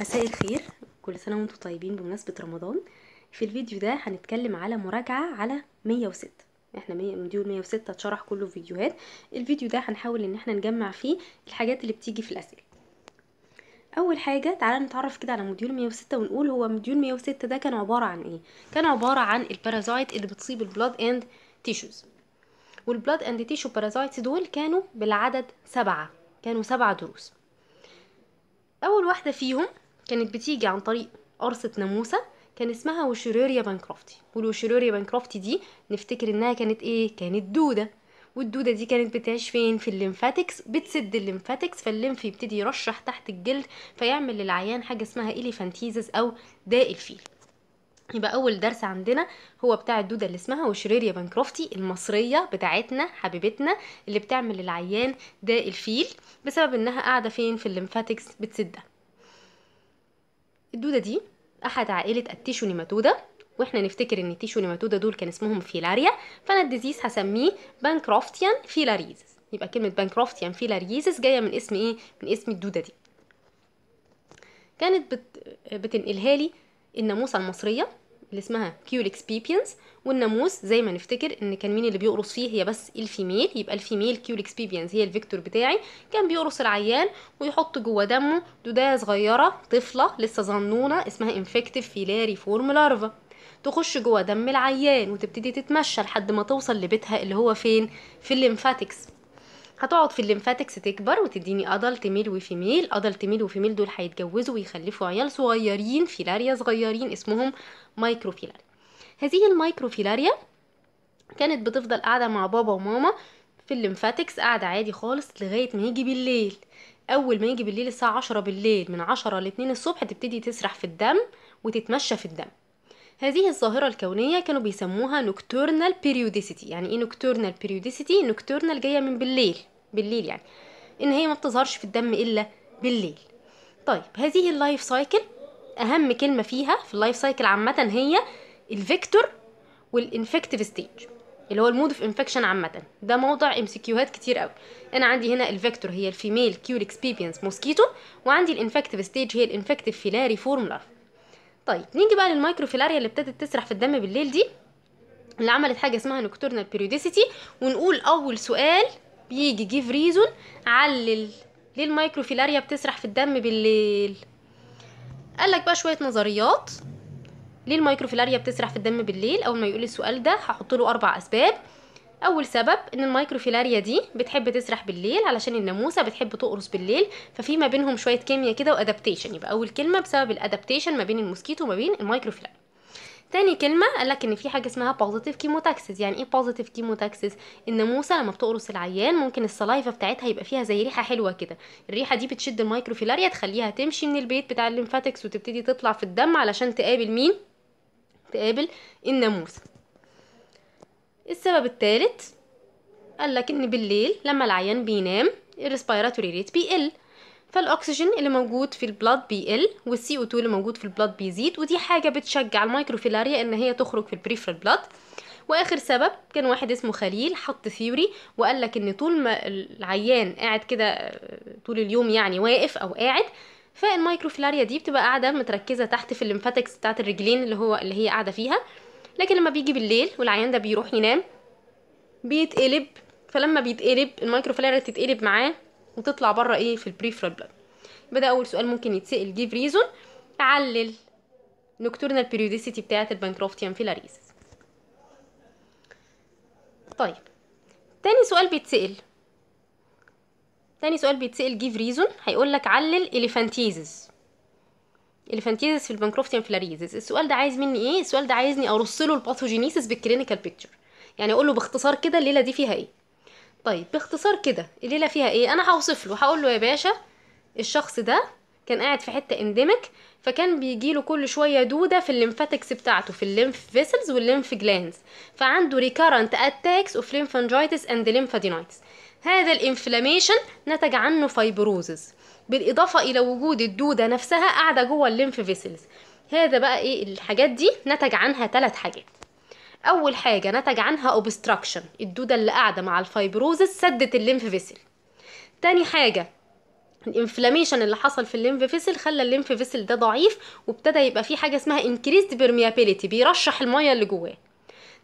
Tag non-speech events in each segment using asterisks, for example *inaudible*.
مساء الخير كل سنة وانتم طيبين بمناسبة رمضان في الفيديو ده هنتكلم على مراجعة على 106 احنا مديول 106 اتشرح كله في فيديوهات الفيديو ده هنحاول ان احنا نجمع فيه الحاجات اللي بتيجي في الاسئلة اول حاجة تعالى نتعرف كده على مديول 106 ونقول هو مديول 106 ده كان عبارة عن ايه كان عبارة عن البارازايت اللي بتصيب البلاد اند تيشوز والبلاد اند تيشو بارازايتس دول كانوا بالعدد سبعة كانوا سبعة دروس اول واحدة فيهم كانت بتيجي عن طريق قرصة ناموسة كان اسمها وشروريا بانكرافتي والوشروريا بانكرافتي دي نفتكر انها كانت ايه كانت دودة والدودة دي كانت بتعيش فين في الليمفاتكس بتسد الليمفاتكس فالليمف يبتدي يرشح تحت الجلد فيعمل للعيان حاجة اسمها إليفانتيزس او داء الفيل يبقى اول درس عندنا هو بتاع الدوده اللي اسمها وشيريريا بانكروفتي المصريه بتاعتنا حبيبتنا اللي بتعمل للعيان داء الفيل بسبب انها قاعده فين في الليمفاتكس بتسدها الدودة دي أحد عائلة التيشو نيماتودا واحنا نفتكر ان التيشو نيماتودا دول كان اسمهم فيلاريا فانا الديزيز هسميه بانكروفتيان فيلاريزس يبقى كلمة بانكروفتيان فيلاريزس جاية من اسم ايه؟ من اسم الدودة دي كانت بت... بتنقلها لي الناموسة المصرية اللي اسمها كيو الاكسبيبينس والناموس زي ما نفتكر ان كان مين اللي بيقرص فيه هي بس الفيميل يبقى الفيميل كيو الاكسبيبينس هي الفيكتور بتاعي كان بيقرص العيان ويحط جوه دمه دودايه صغيره طفله لسه ظنونه اسمها انفكتيف فيلاري فورم لارفا تخش جوه دم العيان وتبتدي تتمشى لحد ما توصل لبيتها اللي هو فين في الليمفاتكس هتقعد في الليمفاتكس تكبر وتديني ادلت ميل وفيميل ادلت ميل وفيميل دول هيتجوزوا ويخلفوا عيال صغيرين فيلاريا صغيرين اسمهم مايكروفيلاريا هذه المايكروفيلاريا كانت بتفضل قاعده مع بابا وماما في الليمفاتكس قاعده عادي خالص لغايه ما يجي بالليل اول ما يجي بالليل الساعه عشرة بالليل من عشرة لاتنين الصبح تبتدي تسرح في الدم وتتمشى في الدم هذه الظاهرة الكونية كانوا بيسموها نوكتورنال بيريوديسيتي يعني ايه نوكتورنال بيريوديسيتي نوكتورنال جاية من بالليل بالليل يعني ان هي ما بتظهرش في الدم الا بالليل طيب هذه اللايف سايكل اهم كلمة فيها في اللايف سايكل عامة هي الفيكتور والانفكتيف ستيج اللي هو المود اوف انفكشن عامه ده موضع ام سي كيوهات كتير قوي انا عندي هنا الفيكتور هي الفيميل كيول اكسبيرينس موسكيتو وعندي الانفكتيف ستيج هي الانفكتيف فيلاري فورم لارف طيب نيجي بقى للمايكروفيلاريا اللي ابتدت تسرح في الدم بالليل دي اللي عملت حاجه اسمها نكتورنال بيريوديسيتي ونقول اول سؤال بيجي جيف ريزون علل ليه المايكروفيلاريا بتسرح في الدم بالليل قالك بقى شويه نظريات ليه المايكروفيلاريا بتسرح في الدم بالليل اول ما يقول السؤال ده هحط له اربع اسباب اول سبب ان المايكروفيلاريا دي بتحب تسرح بالليل علشان الناموسه بتحب تقرص بالليل ففي ما بينهم شويه كيمياء كده وادابتيشن يبقى اول كلمه بسبب الادابتيشن ما بين الموسكيتو وما بين المايكروفيلاريا تاني كلمة قالك ان في حاجة اسمها بوزيتيف كيموتاكسيس يعني ايه بوزيتيف كيموتاكسيس الناموسة لما بتقرص العيان ممكن السلايفة بتاعتها يبقى فيها زي ريحة حلوة كده الريحة دي بتشد المايكروفيلاريا تخليها تمشي من البيت بتاع الليمفاتكس وتبتدي تطلع في الدم علشان تقابل مين تقابل الناموسة السبب الثالث قال لك ان بالليل لما العيان بينام الريسبيراتوري ريت بيقل فالاكسجين اللي موجود في البلاد بيقل والسي او 2 اللي موجود في البلاد بيزيد ودي حاجه بتشجع الميكروفيلاريا ان هي تخرج في البريفرال بلاد واخر سبب كان واحد اسمه خليل حط ثيوري وقال لك ان طول ما العيان قاعد كده طول اليوم يعني واقف او قاعد فالميكروفيلاريا دي بتبقى قاعده متركزه تحت في الليمفاتكس بتاعه الرجلين اللي هو اللي هي قاعده فيها لكن لما بيجي بالليل والعيان ده بيروح ينام بيتقلب فلما بيتقلب المايكروفلارة تتقلب معاه وتطلع بره ايه في البريفرال بلاد يبقى ده اول سؤال ممكن يتسال جيف ريزون علل نكتورنال بيريوديسيتي بتاعه البانكروفتيان فيلاريز طيب تاني سؤال بيتسال تاني سؤال بيتسال جيف ريزون هيقول لك علل اليفانتيزز الفانتيزس في البانكروفتيان فلاريزس السؤال ده عايز مني ايه السؤال ده عايزني ارص له الباثوجينيسيس بالكلينيكال بيكتشر يعني اقول له باختصار كده الليله دي فيها ايه طيب باختصار كده الليله فيها ايه انا هوصف له هقول له يا باشا الشخص ده كان قاعد في حته انديميك فكان بيجيله كل شويه دوده في الليمفاتكس بتاعته في الليمف فيسلز والليمف جلاندز فعنده ريكارنت اتاكس اوف ليمفانجايتس اند ليمفادينايتس هذا الانفلاميشن نتج عنه فايبروزز بالاضافه الى وجود الدوده نفسها قاعده جوه الليمف فيسلز هذا بقى ايه الحاجات دي نتج عنها ثلاث حاجات اول حاجه نتج عنها اوبستراكشن الدوده اللي قاعده مع الفايبروزس سدت الليمف فيسل تاني حاجه الانفلاميشن اللي حصل في الليمف فيسل خلى الليمف فيسل ده ضعيف وابتدى يبقى فيه حاجه اسمها انكريست بيرميابيليتي بيرشح الميه اللي جواه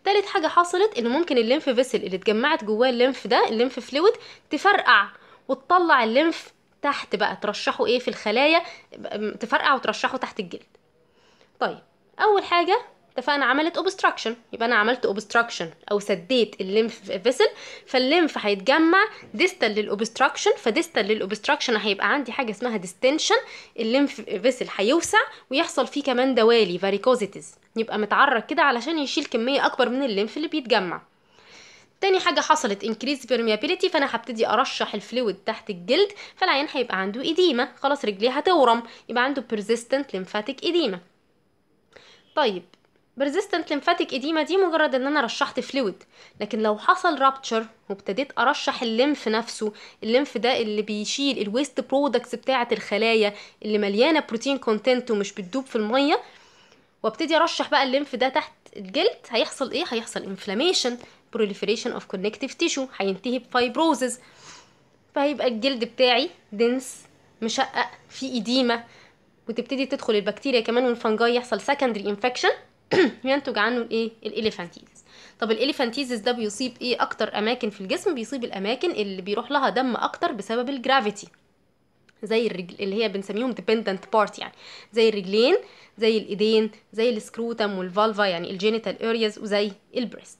تالت حاجه حصلت ان ممكن الليمف فيسل اللي اتجمعت جواه الليمف ده الليمف فلويد تفرقع وتطلع الليمف تحت بقى ترشحه ايه في الخلايا تفرقع وترشحه تحت الجلد طيب اول حاجه اتفقنا عملت اوبستراكشن يبقى انا عملت اوبستراكشن او سديت الليمف فيسل فالليمف هيتجمع ديستال للاوبستراكشن فديستال للاوبستراكشن هيبقى عندي حاجه اسمها ديستنشن الليمف فيسل هيوسع ويحصل فيه كمان دوالي فاريكوزيتيز يبقى متعرق كده علشان يشيل كميه اكبر من الليمف اللي بيتجمع تاني حاجة حصلت increase permeability فأنا هبتدي أرشح الفلويد تحت الجلد فالعين هيبقى عنده ايديما خلاص رجليه هتورم يبقى عنده persistent lymphatic ايديما طيب persistent lymphatic ايديما دي مجرد إن أنا رشحت فلويد لكن لو حصل رابتشر وابتديت أرشح الليمف نفسه الليمف ده اللي بيشيل الويست برودكتس بتاعة الخلايا اللي مليانة بروتين كونتنت ومش بتدوب في المية وابتدي ارشح بقى الليمف ده تحت الجلد هيحصل ايه هيحصل انفلاميشن proliferation of connective tissue هينتهي بفايبروزز فهيبقى الجلد بتاعي دنس مشقق فيه إديمة وتبتدي تدخل البكتيريا كمان والفنجاي يحصل secondary infection *clears throat* ينتج عنه الايه الاليفانتيزز طب الاليفانتيزز ده بيصيب ايه اكتر اماكن في الجسم بيصيب الاماكن اللي بيروح لها دم اكتر بسبب الجرافيتي زي الرجل اللي هي بنسميهم ديبندنت بارت يعني زي الرجلين زي الايدين زي السكروتم والفالفا يعني الجينيتال ارياز وزي البريست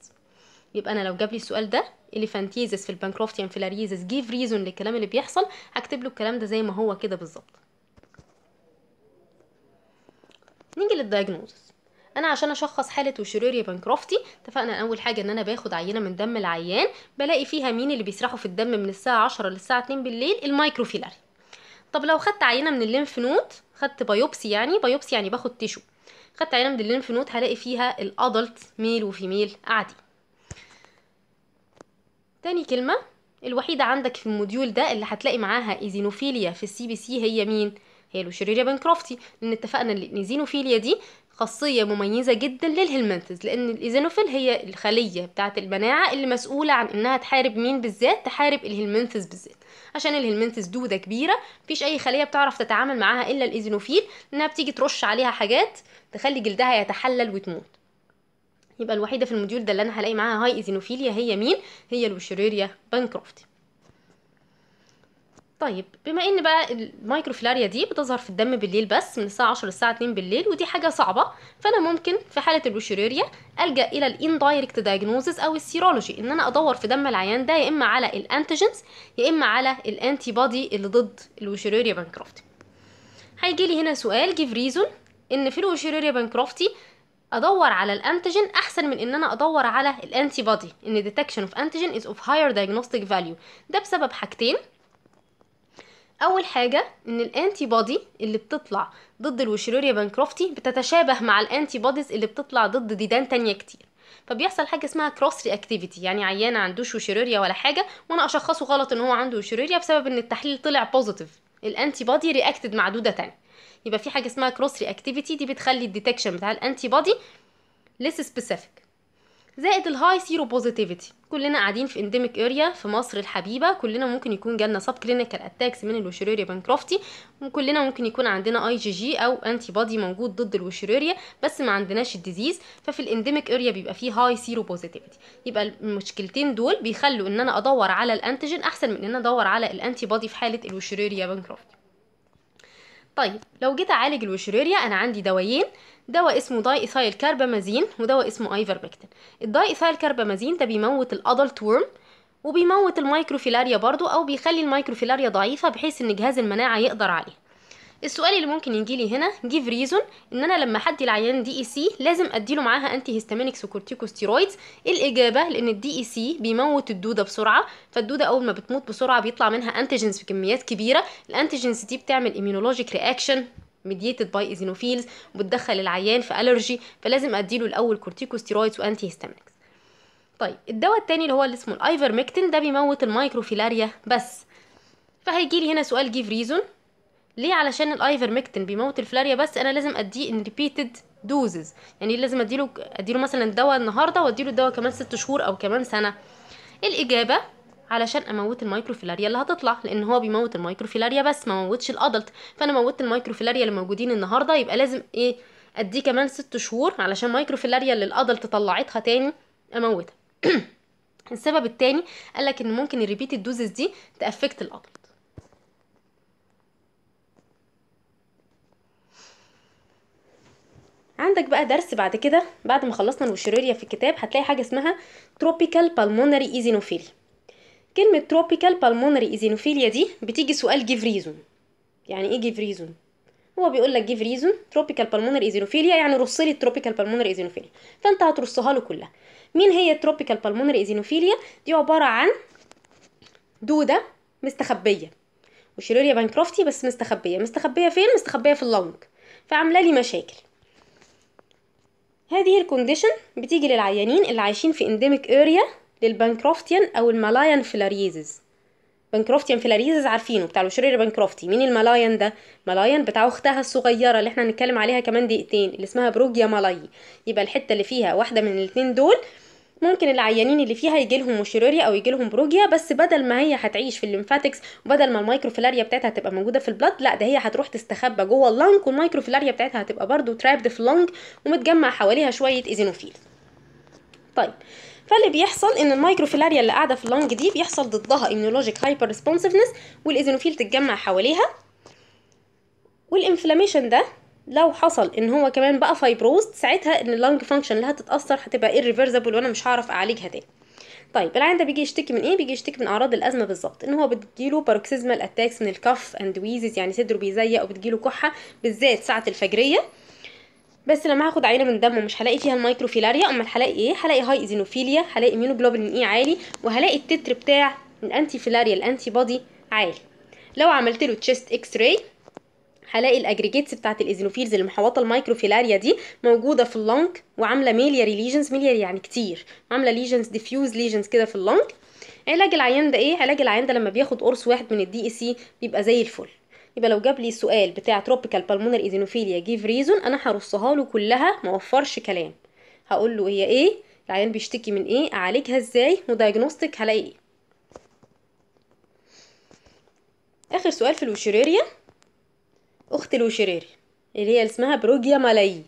يبقى انا لو جاب لي السؤال ده اليفانتيزس في البانكروفتيان لاريزس جيف ريزون للكلام اللي بيحصل هكتب له الكلام ده زي ما هو كده بالظبط نيجي للدايجنوزس انا عشان اشخص حاله وشريريا بانكروفتي اتفقنا اول حاجه ان انا باخد عينه من دم العيان بلاقي فيها مين اللي بيسرحوا في الدم من الساعه 10 للساعه 2 بالليل المايكروفيلاري طب لو خدت عينه من الليمف نود خدت بايوبسي يعني بايوبسي يعني باخد تيشو خدت عينه من الليمف نود هلاقي فيها الادلت ميل وفيميل قاعدين تاني كلمة الوحيدة عندك في الموديول ده اللي هتلاقي معاها ايزينوفيليا في السي بي سي هي مين؟ هي لوشيريريا بنكروفتي لان اتفقنا ان ايزينوفيليا دي خاصية مميزة جدا للهلمنتز لان الايزينوفيل هي الخلية بتاعة المناعة اللي مسؤولة عن انها تحارب مين بالذات؟ تحارب الهلمنتز بالذات عشان الهلمنتز دودة كبيرة مفيش أي خلية بتعرف تتعامل معاها إلا الإيزينوفيل إنها بتيجي ترش عليها حاجات تخلي جلدها يتحلل وتموت يبقى الوحيده في الموديول ده اللي انا هلاقي معاها هاي ايزينوفيليا هي مين هي الوشريريا بانكروفتي طيب بما ان بقى المايكروفلاريا دي بتظهر في الدم بالليل بس من الساعه 10 للساعه 2 بالليل ودي حاجه صعبه فانا ممكن في حاله البروشيريا الجا الى الاندايركت دايجنوزز او السيرولوجي ان انا ادور في دم العيان ده يا اما على الانتيجنز يا اما على الانتي بودي اللي ضد الوشيريريا بانكروفتي هيجي لي هنا سؤال جيف ريزون ان في الوشيريريا بانكروفتي ادور على الانتيجين احسن من ان انا ادور على الانتي بودي ان detection of antigen is of higher diagnostic value ده بسبب حاجتين اول حاجه ان الانتي بودي اللي بتطلع ضد الوشيروريا بانكروفتي بتتشابه مع الانتي بوديز اللي بتطلع ضد ديدان تانية كتير فبيحصل حاجه اسمها كروس رياكتيفيتي يعني عيان عندوش وشيروريا ولا حاجه وانا اشخصه غلط ان هو عنده وشيروريا بسبب ان التحليل طلع بوزيتيف الانتي بودي رياكتد مع دوده تانية يبقى في حاجه اسمها كروس رياكتيفيتي دي بتخلي الديتكشن بتاع الانتي بودي ليس سبيسيفيك زائد الهاي سيرو بوزيتيفيتي كلنا قاعدين في انديميك اريا في مصر الحبيبه كلنا ممكن يكون جالنا سب كلينيكال اتاكس من الوشريريا بانكروفتي وكلنا ممكن يكون عندنا اي جي جي او انتي بودي موجود ضد الوشريريا بس ما عندناش الديزيز ففي الانديميك اريا بيبقى فيه هاي سيرو بوزيتيفيتي يبقى المشكلتين دول بيخلوا ان انا ادور على الانتيجين احسن من ان انا ادور على الانتي بودي في حاله الوشريريا بانكروفتي طيب لو جيت اعالج الوشريريا انا عندي دوايين دواء اسمه داي ايثايل كاربامازين ودواء اسمه ايفرمكتين الداي ايثايل كاربامازين ده بيموت الادلت ورم وبيموت الميكروفيلاريا برضو او بيخلي الميكروفيلاريا ضعيفه بحيث ان جهاز المناعه يقدر عليها السؤال اللي ممكن يجي لي هنا جيف ريزون ان انا لما حد العيان دي اي سي لازم اديله معاها انتي هيستامينكس وكورتيكوستيرويدز الاجابه لان الدي اي سي بيموت الدوده بسرعه فالدوده اول ما بتموت بسرعه بيطلع منها انتيجنز في كميات كبيره الانتيجنز دي بتعمل ايميونولوجيك رياكشن ميديتد باي ايزينوفيلز وبتدخل العيان في الرجي فلازم اديله الاول كورتيكوستيرويدز وانتي هيستامينكس طيب الدواء التاني اللي هو اللي اسمه الايفرميكتين ده بيموت المايكروفيلاريا بس فهيجي لي هنا سؤال جيف ريزون ليه علشان الايفرمكتين بيموت الفلاريا بس انا لازم اديه ان ريبيتد دوزز يعني إيه لازم اديله اديله مثلا دواء النهارده واديله دواء كمان ست شهور او كمان سنه الاجابه علشان اموت الميكروفيلاريا اللي هتطلع لان هو بيموت الميكروفيلاريا بس ما موتش الادلت فانا موتت الميكروفيلاريا اللي موجودين النهارده يبقى لازم ايه اديه كمان ست شهور علشان مايكروفيلاريا اللي الادلت طلعتها تاني اموتها *clears throat* السبب التاني قالك ان ممكن الريبيت الدوزز دي تافكت الادلت عندك بقى درس بعد كده بعد ما خلصنا الوشريريا في الكتاب هتلاقي حاجه اسمها تروبيكال بالمونري ايزينوفيليا كلمه تروبيكال بالمونري ايزينوفيليا دي بتيجي سؤال جيف ريزون يعني ايه جيف ريزون هو بيقول لك جيف ريزون تروبيكال بالمونر ايزينوفيليا يعني رص لي التروبيكال بالمونر ايزينوفيليا فانت هترصها له كلها مين هي التروبيكال بالمونر ايزينوفيليا دي عباره عن دوده مستخبيه وشيروريا بانكروفتي بس مستخبيه مستخبيه فين مستخبيه في اللونج فعامله لي مشاكل هذه الكونديشن بتيجي للعيانين اللي عايشين في انديميك اريا للبانكروفتيان او الملايان فيلاريزز بانكروفتيان فيلاريزز عارفينه بتاع الوشرير بانكروفتي مين الملايان ده ملايان بتاع اختها الصغيره اللي احنا هنتكلم عليها كمان دقيقتين اللي اسمها بروجيا مالاي يبقى الحته اللي فيها واحده من الاتنين دول ممكن العيانين اللي فيها يجيلهم مشيروريا او يجيلهم بروجيا بس بدل ما هي هتعيش في الليمفاتكس وبدل ما المايكروفيلاريا بتاعتها هتبقى موجوده في البلد لا ده هي هتروح تستخبى جوه اللنج والمايكروفيلاريا بتاعتها هتبقى برده ترابد في اللنج ومتجمع حواليها شويه ايزينوفيل طيب فاللي بيحصل ان المايكروفيلاريا اللي قاعده في اللنج دي بيحصل ضدها immunologic هايبر ريسبونسيفنس والايزينوفيل تتجمع حواليها والانفلاميشن ده لو حصل ان هو كمان بقى فايبروست ساعتها ان اللنج فانكشن اللي هتتاثر هتبقى ايرفيرسبل وانا مش هعرف اعالجها تاني طيب العيان ده بيجي يشتكي من ايه بيجي يشتكي من اعراض الازمه بالظبط ان هو بتجيله باروكسيزمال اتاكس من الكف اند ويزز يعني صدره بيزيق وبتجيله كحه بالذات ساعه الفجريه بس لما هاخد عينه من دمه مش هلاقي فيها المايكروفيلاريا امال هلاقي ايه هلاقي هاي ايزينوفيليا هلاقي ايميونوجلوبولين اي e عالي وهلاقي التتر بتاع الانتي فيلاريا الانتي بودي عالي لو عملت له تشيست اكس راي هلاقي الاجريجيتس بتاعت الايزينوفيلز اللي محوطه المايكروفيلاريا دي موجوده في اللنج وعامله ميلياري ليجنز ميلياري يعني كتير عامله ليجنز ديفيوز ليجنز كده في اللنج علاج العيان ده ايه علاج العيان ده لما بياخد قرص واحد من الدي اي سي e بيبقى زي الفل يبقى لو جاب لي السؤال بتاع تروبيكال بالمونر ايزينوفيليا جيف ريزون انا هرصها له كلها ما اوفرش كلام هقول له هي ايه العيان بيشتكي من ايه اعالجها ازاي ودايجنوستيك هلاقي ايه اخر سؤال في الوشيريريا اخت الوشريري اللي هي اسمها بروجيا مالايي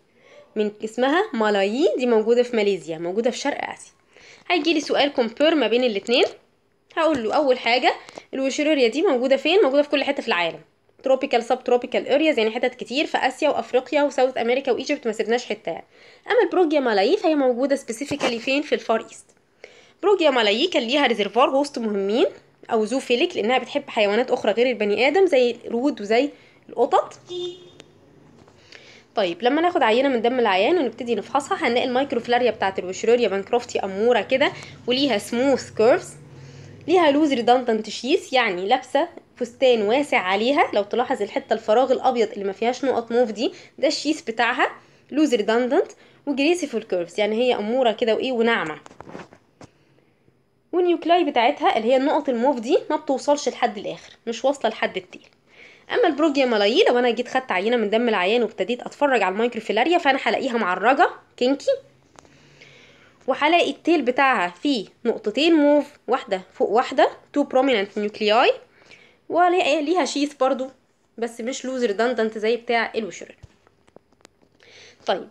من اسمها مالايي دي موجوده في ماليزيا موجوده في شرق اسيا هيجي لي سؤال كومبير ما بين الاثنين هقول له اول حاجه الوشريريا دي موجوده فين موجوده في كل حته في العالم تروبيكال سب تروبيكال ارياز يعني حتت كتير في اسيا وافريقيا وساوث امريكا وايجيبت ما سيبناش حته يعني اما البروجيا مالايي فهي موجوده سبيسيفيكالي فين في الفار ايست بروجيا مالاي كان ليها ريزرفوار هوست مهمين او زوفيليك لانها بتحب حيوانات اخرى غير البني ادم زي القرود وزي القطط طيب لما ناخد عينه من دم العيان ونبتدي نفحصها هنلاقي المايكروفلاريا بتاعت البشروريا بانكروفتي اموره كده وليها سموث كيرفز ليها لوز ريدانتنت شيس يعني لابسه فستان واسع عليها لو تلاحظ الحته الفراغ الابيض اللي ما فيهاش نقط موف دي ده الشيس بتاعها لوز ريدانتنت وجريسيفول كيرفز يعني هي اموره كده وايه وناعمه والنيوكلاي بتاعتها اللي هي النقط الموف دي ما بتوصلش لحد الاخر مش واصله لحد التيل اما البروجيا مالاي لو انا جيت خدت عينه من دم العيان وابتديت اتفرج على المايكروفيلاريا فانا هلاقيها معرجه كينكي وهلاقي التيل بتاعها فيه نقطتين موف واحده فوق واحده تو بروميننت نيوكلياي وليها شيث برضو بس مش لوز ريدندنت زي بتاع الوشرير طيب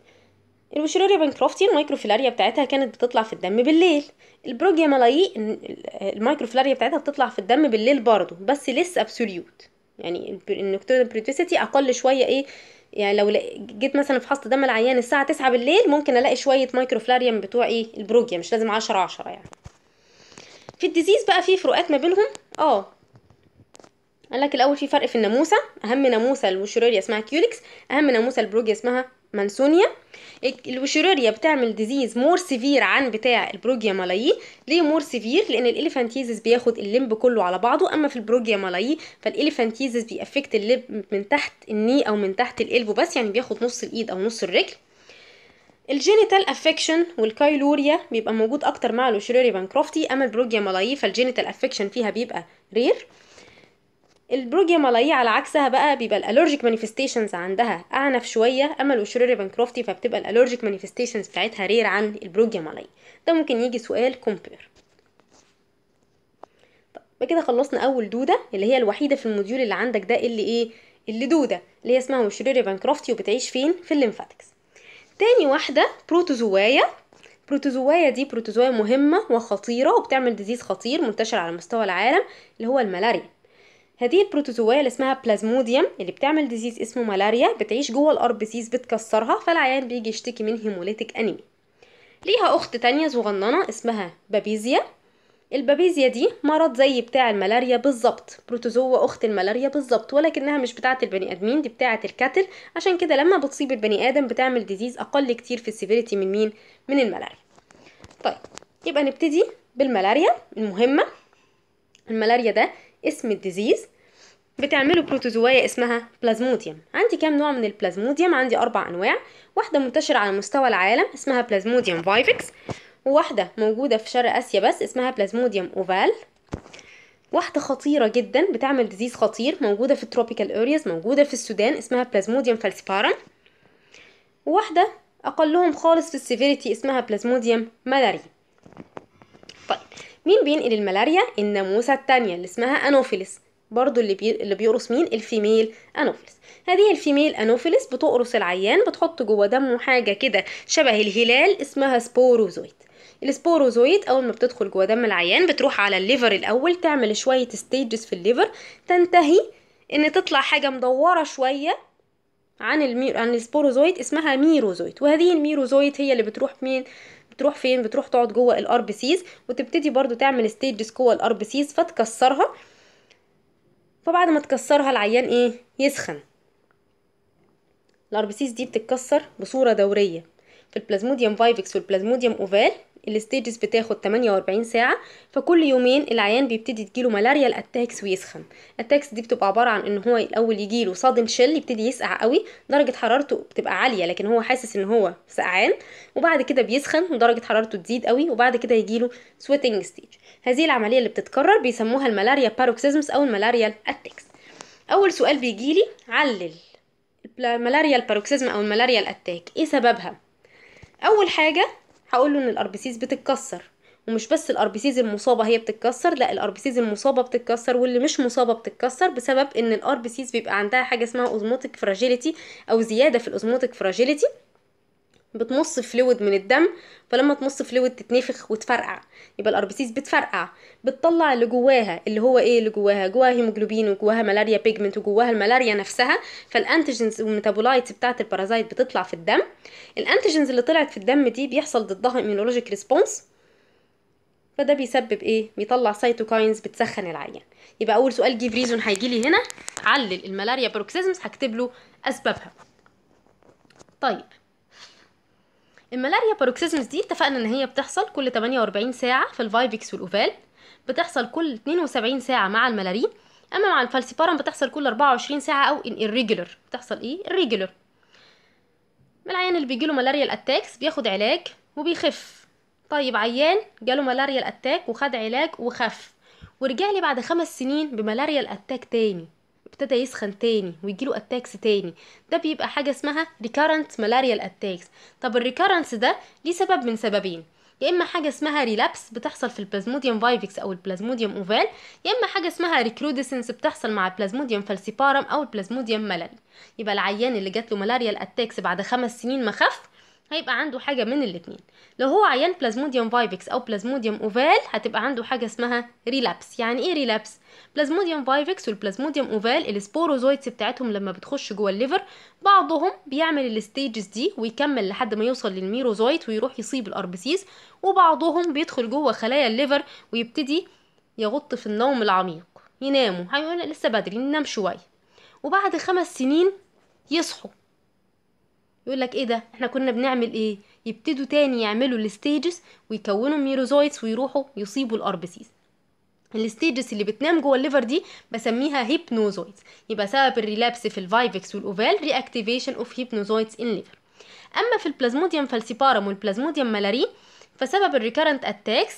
الوشريريا بانكروفتي المايكروفيلاريا بتاعتها كانت بتطلع في الدم بالليل البروجيا مالاي المايكروفيلاريا بتاعتها بتطلع في الدم بالليل برضو بس لسه ابسوليوت يعني النكتورال بريتوسيتي اقل شويه ايه يعني لو جيت مثلا في حصه دم العيان الساعه 9 بالليل ممكن الاقي شويه مايكروفلاريوم بتوع ايه البروجيا مش لازم 10 10 يعني في الديزيز بقى في فروقات ما بينهم اه قال لك الاول في فرق في الناموسه اهم ناموسه الوشريريا اسمها كيوليكس اهم ناموسه البروجيا اسمها مانسونيا الوشريريا بتعمل ديزيز مور سيفير عن بتاع البروجيا مالايي ليه مور سيفير لان الاليفانتيزس بياخد الليمب كله على بعضه اما في البروجيا مالايي فالاليفانتيزس بيأفكت الليمب من تحت الني او من تحت القلب بس يعني بياخد نص الايد او نص الرجل الجينيتال افكشن والكايلوريا بيبقى موجود اكتر مع الوشريريا بانكروفتي اما البروجيا مالايي فالجينيتال افكشن فيها بيبقى رير البروجيا مالاي على عكسها بقى بيبقى الالرجيك مانيفستيشنز عندها اعنف شويه اما الوشريريا بانكروفتي فبتبقى الالرجيك مانيفستيشنز بتاعتها رير عن البروجيا مالاي ده ممكن يجي سؤال كومبير طب كده خلصنا اول دوده اللي هي الوحيده في الموديول اللي عندك ده اللي ايه اللي دوده اللي هي اسمها وشريريا بانكروفتي وبتعيش فين في الليمفاتكس تاني واحده بروتوزوايا بروتوزوايا دي بروتوزوايا مهمه وخطيره وبتعمل ديزيز خطير منتشر على مستوى العالم اللي هو الملاريا هذه البروتوزوايا اللي اسمها بلازموديوم اللي بتعمل ديزيز اسمه ملاريا بتعيش جوه الار بتكسرها فالعيان بيجي يشتكي من هيموليتيك انيميا ليها اخت تانية صغننه اسمها بابيزيا البابيزيا دي مرض زي بتاع الملاريا بالظبط بروتوزوا اخت الملاريا بالظبط ولكنها مش بتاعه البني ادمين دي بتاعه الكاتل عشان كده لما بتصيب البني ادم بتعمل ديزيز اقل كتير في السيفيريتي من مين من الملاريا طيب يبقى نبتدي بالملاريا المهمه الملاريا ده اسم الديزيز بتعملوا بروتوزوايا اسمها بلازموديوم عندي كام نوع من البلازموديوم عندي أربع أنواع واحدة منتشرة على مستوى العالم اسمها بلازموديوم فايفكس وواحدة موجودة في شرق آسيا بس اسمها بلازموديوم أوفال واحدة خطيرة جدا بتعمل ديزيز خطير موجودة في التروبيكال أرياز موجودة في السودان اسمها بلازموديوم فالسيبارم وواحدة أقلهم خالص في السيفيريتي اسمها بلازموديوم مالاري طيب مين بينقل الملاريا الناموسة التانية اللي اسمها أنوفيلس برضو اللي, بي... اللي بيقرص مين الفيميل انوفيلس هذه الفيميل انوفيلس بتقرص العيان بتحط جوه دمه حاجه كده شبه الهلال اسمها سبوروزويت السبوروزويت اول ما بتدخل جوه دم العيان بتروح على الليفر الاول تعمل شويه ستيجز في الليفر تنتهي ان تطلع حاجه مدوره شويه عن المي... عن السبوروزويت اسمها ميروزويت وهذه الميروزويت هي اللي بتروح مين بتروح فين بتروح تقعد جوه الار بي سيز وتبتدي برضو تعمل ستيجز جوه الار بي سيز فتكسرها فبعد ما تكسرها العيان ايه يسخن الار بي سيز دي بتتكسر بصوره دوريه في البلازموديوم فايفكس والبلازموديوم اوفال الستيجز بتاخد 48 ساعة فكل يومين العيان بيبتدي تجيله ملاريا الاتاكس ويسخن الاتاكس دي بتبقى عبارة عن ان هو الاول يجيله صادم شل يبتدي يسقع قوي درجة حرارته بتبقى عالية لكن هو حاسس ان هو سقعان وبعد كده بيسخن ودرجة حرارته تزيد قوي وبعد كده يجيله سويتنج ستيج هذه العملية اللي بتتكرر بيسموها الملاريا باروكسيزمز او الملاريا الاتاكس اول سؤال بيجيلي علل الملاريا الباروكسيزم او الملاريا الاتاك ايه سببها اول حاجه هقول له ان الاربيسيز بتتكسر ومش بس الاربسيز المصابه هي بتتكسر لا الاربسيز المصابه بتتكسر واللي مش مصابه بتتكسر بسبب ان الاربسيز بيبقى عندها حاجه اسمها اوزموتيك فراجيليتي او زياده في الاوزموتيك فراجيليتي بتمص فلويد من الدم فلما تمص فلويد تتنفخ وتفرقع يبقى الاربسيس بتفرقع بتطلع اللي جواها اللي هو ايه اللي جواها جواها هيموجلوبين وجواها ملاريا بيجمنت وجواها الملاريا نفسها فالانتيجنز والميتابولايتس بتاعه البارازايت بتطلع في الدم الانتيجنز اللي طلعت في الدم دي بيحصل ضدها ايمونولوجيك ريسبونس فده بيسبب ايه بيطلع سيتوكاينز بتسخن العيان يبقى اول سؤال جيف ريزون هيجي لي هنا علل الملاريا بروكسيزمز هكتب له اسبابها طيب الملاريا باروكسيزمز دي اتفقنا ان هي بتحصل كل 48 ساعه في الفايفكس والاوفال بتحصل كل 72 ساعه مع الملاريا اما مع الفالسيبارم بتحصل كل 24 ساعه او ان بتحصل ايه irregular العيان اللي بيجيله ملاريا الاتاكس بياخد علاج وبيخف طيب عيان جاله ملاريا الاتاك وخد علاج وخف ورجع لي بعد خمس سنين بملاريا الاتاك تاني ابتدى يسخن تاني ويجيله اتاكس تاني ده بيبقى حاجه اسمها ريكارنت مالاريال اتاكس طب الريكارنس ده ليه سبب من سببين يا اما حاجه اسمها ريلابس بتحصل في البلازموديوم فايفكس او البلازموديوم اوفال يا اما حاجه اسمها ريكروديسنس بتحصل مع البلازموديوم فالسيبارم او البلازموديوم ملاري يبقى العيان اللي جات له ملاريا الاتاكس بعد خمس سنين ما خف هيبقى عنده حاجة من الاتنين لو هو عيان بلازموديوم فايفكس أو بلازموديوم أوفال هتبقى عنده حاجة اسمها ريلابس يعني إيه ريلابس؟ بلازموديوم فايفكس والبلازموديوم أوفال السبوروزويتس بتاعتهم لما بتخش جوه الليفر بعضهم بيعمل الستيجز دي ويكمل لحد ما يوصل للميروزويت ويروح يصيب الأربسيس وبعضهم بيدخل جوه خلايا الليفر ويبتدي يغط في النوم العميق يناموا هيقول لسه بدري ننام شوية وبعد خمس سنين يصحوا يقول لك ايه ده احنا كنا بنعمل ايه يبتدوا تاني يعملوا الستيجز ويكونوا ميروزويتس ويروحوا يصيبوا الاربسيس الستيجز اللي بتنام جوه الليفر دي بسميها هيبنوزويتس يبقى سبب الريلابس في الفايفكس والاوفال رياكتيفيشن اوف هيبنوزويتس ان ليفر اما في البلازموديوم فالسيبارم والبلازموديوم مالاري فسبب الريكارنت اتاكس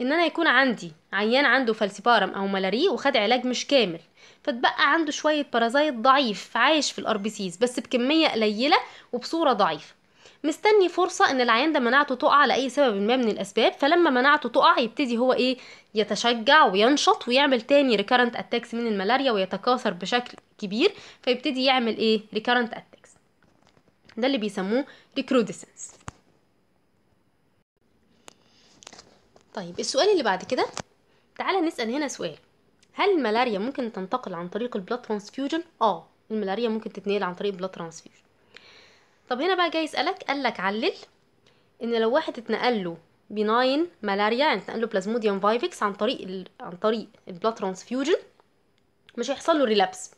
ان انا يكون عندي عيان عنده فالسيبارم او ملاري وخد علاج مش كامل فتبقى عنده شويه بارازايت ضعيف عايش في الار بي سيز بس بكميه قليله وبصوره ضعيفه مستني فرصة ان العيان ده مناعته تقع لأي سبب ما من الأسباب فلما مناعته تقع يبتدي هو ايه يتشجع وينشط ويعمل تاني ريكارنت اتاكس من الملاريا ويتكاثر بشكل كبير فيبتدي يعمل ايه ريكارنت اتاكس ده اللي بيسموه ريكروديسنس طيب السؤال اللي بعد كده تعالى نسأل هنا سؤال هل الملاريا ممكن تنتقل عن طريق البلاد ترانسفيوجن اه الملاريا ممكن تتنقل عن طريق البلاد ترانسفيوجن طب هنا بقى جاي يسألك قال لك علل ان لو واحد اتنقل له بناين ملاريا يعني اتنقل له بلازموديوم فايفكس عن طريق ال... عن طريق البلاد ترانسفيوجن مش هيحصل له ريلابس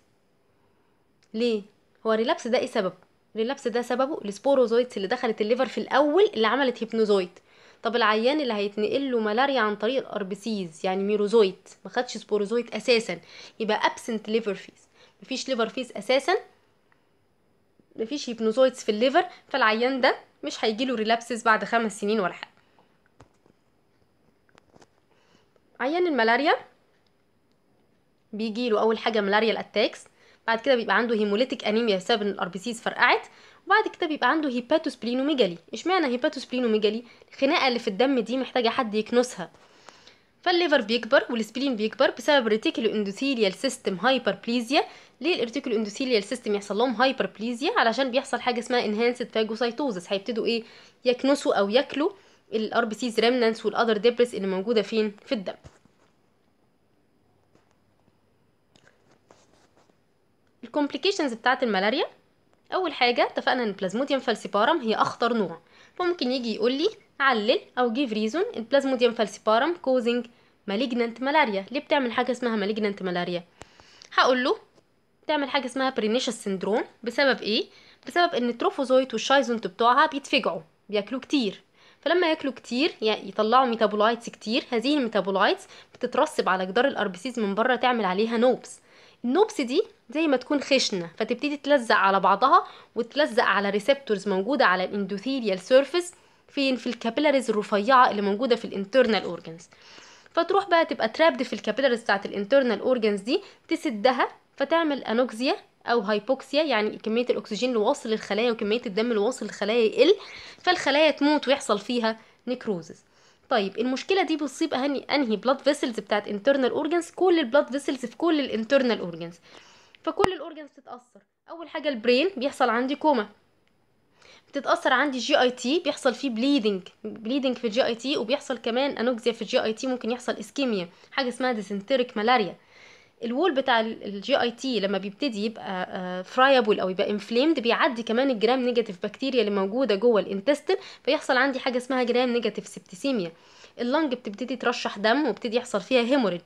ليه هو الريلابس ده ايه سببه الريلابس ده سببه السبوروزويتس اللي دخلت الليفر في الاول اللي عملت هيبنوزويت طب العيان اللي هيتنقل له ملاريا عن طريق الاربسيز يعني ميروزويت ما خدش سبوروزويت اساسا يبقى ابسنت ليفر فيز مفيش ليفر فيز اساسا مفيش هيبنوزويتس في الليفر فالعيان ده مش هيجيله ريلابسز بعد خمس سنين ولا حاجه عيان الملاريا بيجيله اول حاجه ملاريا الاتاكس بعد كده بيبقى عنده هيموليتيك انيميا بسبب ان الاربيسيز فرقعت وبعد كده بيبقى عنده هيباتوسبلينوميجالي اشمعنى هيباتوسبلينوميجالي الخناقه اللي في الدم دي محتاجه حد يكنسها فالليفر بيكبر والسبلين بيكبر بسبب الريتيكولو اندوثيليال سيستم بليزيا ليه الريتيكولو اندوثيليال سيستم يحصل لهم بليزيا علشان بيحصل حاجه اسمها انهانسد فاجوسايتوزس هيبتدوا ايه يكنسوا او ياكلوا الار بي سيز ريمنانس والاذر ديبرس اللي موجوده فين في الدم الكومبليكيشنز بتاعه الملاريا اول حاجه اتفقنا ان بلازموديوم فالسيبارم هي اخطر نوع فممكن يجي يقول لي علل او جيف ريزون البلازموديوم فالسيبارم كوزنج مالجننت مالاريا ليه بتعمل حاجه اسمها مالجننت مالاريا هقول له بتعمل حاجه اسمها برينيشس سندروم بسبب ايه بسبب ان التروفوزويت والشايزونت بتوعها بيتفجعوا بياكلوا كتير فلما ياكلوا كتير يعني يطلعوا ميتابولايتس كتير هذه الميتابولايتس بتترسب على جدار الاربسيز من بره تعمل عليها نوبس النوبس دي زي ما تكون خشنة فتبتدي تلزق على بعضها وتلزق على ريسبتورز موجودة على الاندوثيريال سيرفيس فين في الكابيلاريز الرفيعة اللي موجودة في الانترنال اورجنز فتروح بقى تبقى ترابد في الكابيلاريز بتاعت الانترنال اورجنز دي تسدها فتعمل انوكسيا او هايبوكسيا يعني كميه الاكسجين اللي واصل للخلايا وكميه الدم اللي واصل للخلايا يقل فالخلايا تموت ويحصل فيها نيكروزز طيب المشكله دي بتصيب اهني انهي بلاد فيسلز بتاعت انترنال organs كل البلاد فيسلز في كل الانترنال organs فكل الاورجنز تتاثر اول حاجه البرين بيحصل عندي كوما بتتاثر عندي جي اي تي بيحصل فيه بليدنج بليدنج في الجي اي تي وبيحصل كمان انوكزيا في الجي اي تي ممكن يحصل اسكيميا حاجه اسمها ديسنتريك مالاريا الوول بتاع الجي اي تي لما بيبتدي يبقى فرايبل آه، او يبقى انفليمد بيعدي كمان الجرام نيجاتيف بكتيريا اللي موجوده جوه الانتستين فيحصل عندي حاجه اسمها جرام نيجاتيف سبتسيميا اللنج بتبتدي ترشح دم وبتدي يحصل فيها هيموريج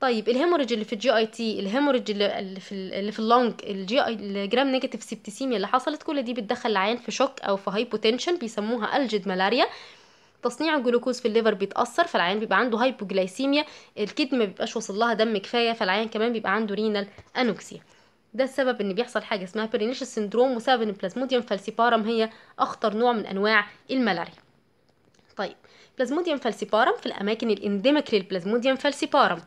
طيب الهيموريج اللي في الجي اي تي الهيموريج اللي في اللي في اللنج الجي اي الجرام نيجاتيف سبتسيميا اللي حصلت كل دي بتدخل العيان في شوك او في هايبوتنشن بيسموها الجد ملاريا تصنيع الجلوكوز في الليفر بيتاثر فالعيان بيبقى عنده هايبوجلايسيميا الكدم ما بيبقاش وصل لها دم كفايه فالعيان كمان بيبقى عنده رينال انوكسيا ده السبب ان بيحصل حاجه اسمها برينيشس سندروم وسبب ان بلازموديوم فالسيبارم هي اخطر نوع من انواع الملاريا طيب بلازموديوم فالسيبارم في الاماكن الاندمك للبلازموديوم فالسيبارم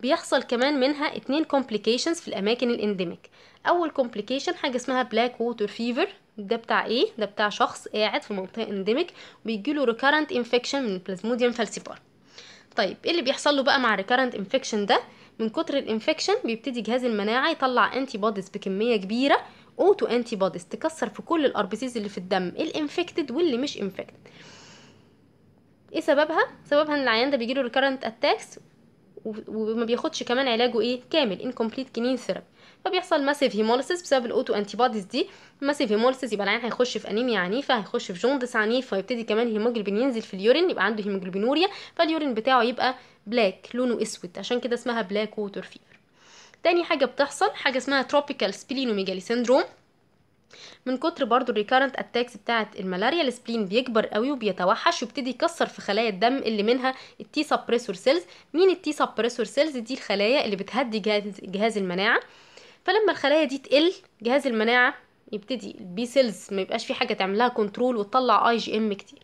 بيحصل كمان منها اتنين كومبليكيشنز في الاماكن الاندمك اول كومبليكيشن حاجه اسمها بلاك ووتر فيفر ده بتاع ايه ده بتاع شخص قاعد في منطقه انديميك وبيجيله ريكارنت انفكشن من بلازموديوم فالسيبار طيب ايه اللي بيحصل له بقى مع ريكارنت انفكشن ده من كتر الانفكشن بيبتدي جهاز المناعه يطلع انتي بوديز بكميه كبيره اوتو انتي بوديز تكسر في كل الاربيسيز اللي في الدم الانفكتد واللي مش انفكتد ايه سببها سببها ان العيان ده بيجيله ريكارنت اتاكس وما بياخدش كمان علاجه ايه كامل incomplete كنين ثيرابي فبيحصل ماسيف هيموليسيس بسبب الاوتو انتي بوديز دي ماسيف هيموليسيس يبقى العين هيخش في انيميا عنيفه هيخش في جوندس عنيف فيبتدي كمان الهيموجلوبين ينزل في اليورين يبقى عنده هيموجلوبينوريا فاليورين بتاعه يبقى بلاك لونه اسود عشان كده اسمها بلاك ووتر فيفر تاني حاجه بتحصل حاجه اسمها تروبيكال سبلينوميجالي سيندروم من كتر برضو الريكارنت اتاكس بتاعه الملاريا السبلين بيكبر قوي وبيتوحش ويبتدي يكسر في خلايا الدم اللي منها التي سبريسور سيلز مين التي سبريسور سيلز دي الخلايا اللي بتهدي جهاز جهاز المناعه فلما الخلايا دي تقل جهاز المناعه يبتدي البي سيلز ما يبقاش في حاجه تعملها كنترول وتطلع اي جي ام كتير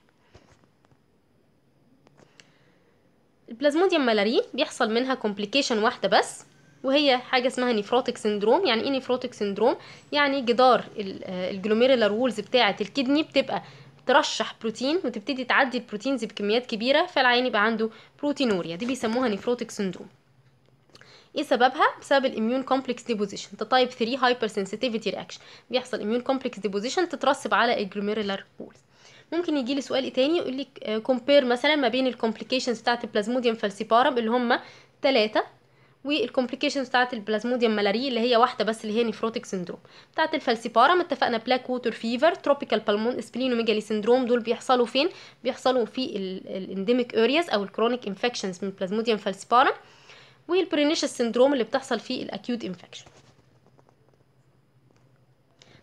البلازموديوم ملاري بيحصل منها كومبليكيشن واحده بس وهي حاجة اسمها نيفروتك سندروم يعني ايه نيفروتك سندروم يعني جدار آه، الجلوميرولار وولز بتاعة الكدني بتبقى ترشح بروتين وتبتدي تعدي البروتينز بكميات كبيرة فالعين يبقى عنده بروتينوريا دي بيسموها نيفروتك سندروم ايه سببها بسبب الاميون كومبلكس ديبوزيشن ده تايب 3 هايبر سنسيتيفيتي رياكشن بيحصل اميون كومبلكس ديبوزيشن تترسب على الجلوميرولار وولز ممكن يجي لي سؤال تاني يقول لي كومبير آه، مثلا ما بين الكومبليكيشنز بتاعه البلازموديوم فالسيبارم اللي هم ثلاثه والكومبليكيشنز بتاعه البلازموديوم مالاري اللي هي واحده بس اللي هي نيفروتيك سندروم بتاعه الفالسيبارم اتفقنا بلاك ووتر فيفر تروبيكال بالمون اسبلينوميجالي سندروم دول بيحصلوا فين بيحصلوا في الانديميك ارياز او الكرونيك انفكشنز من بلازموديوم فالسيبارم والبرينيشس سندروم اللي بتحصل في الاكيوت انفكشن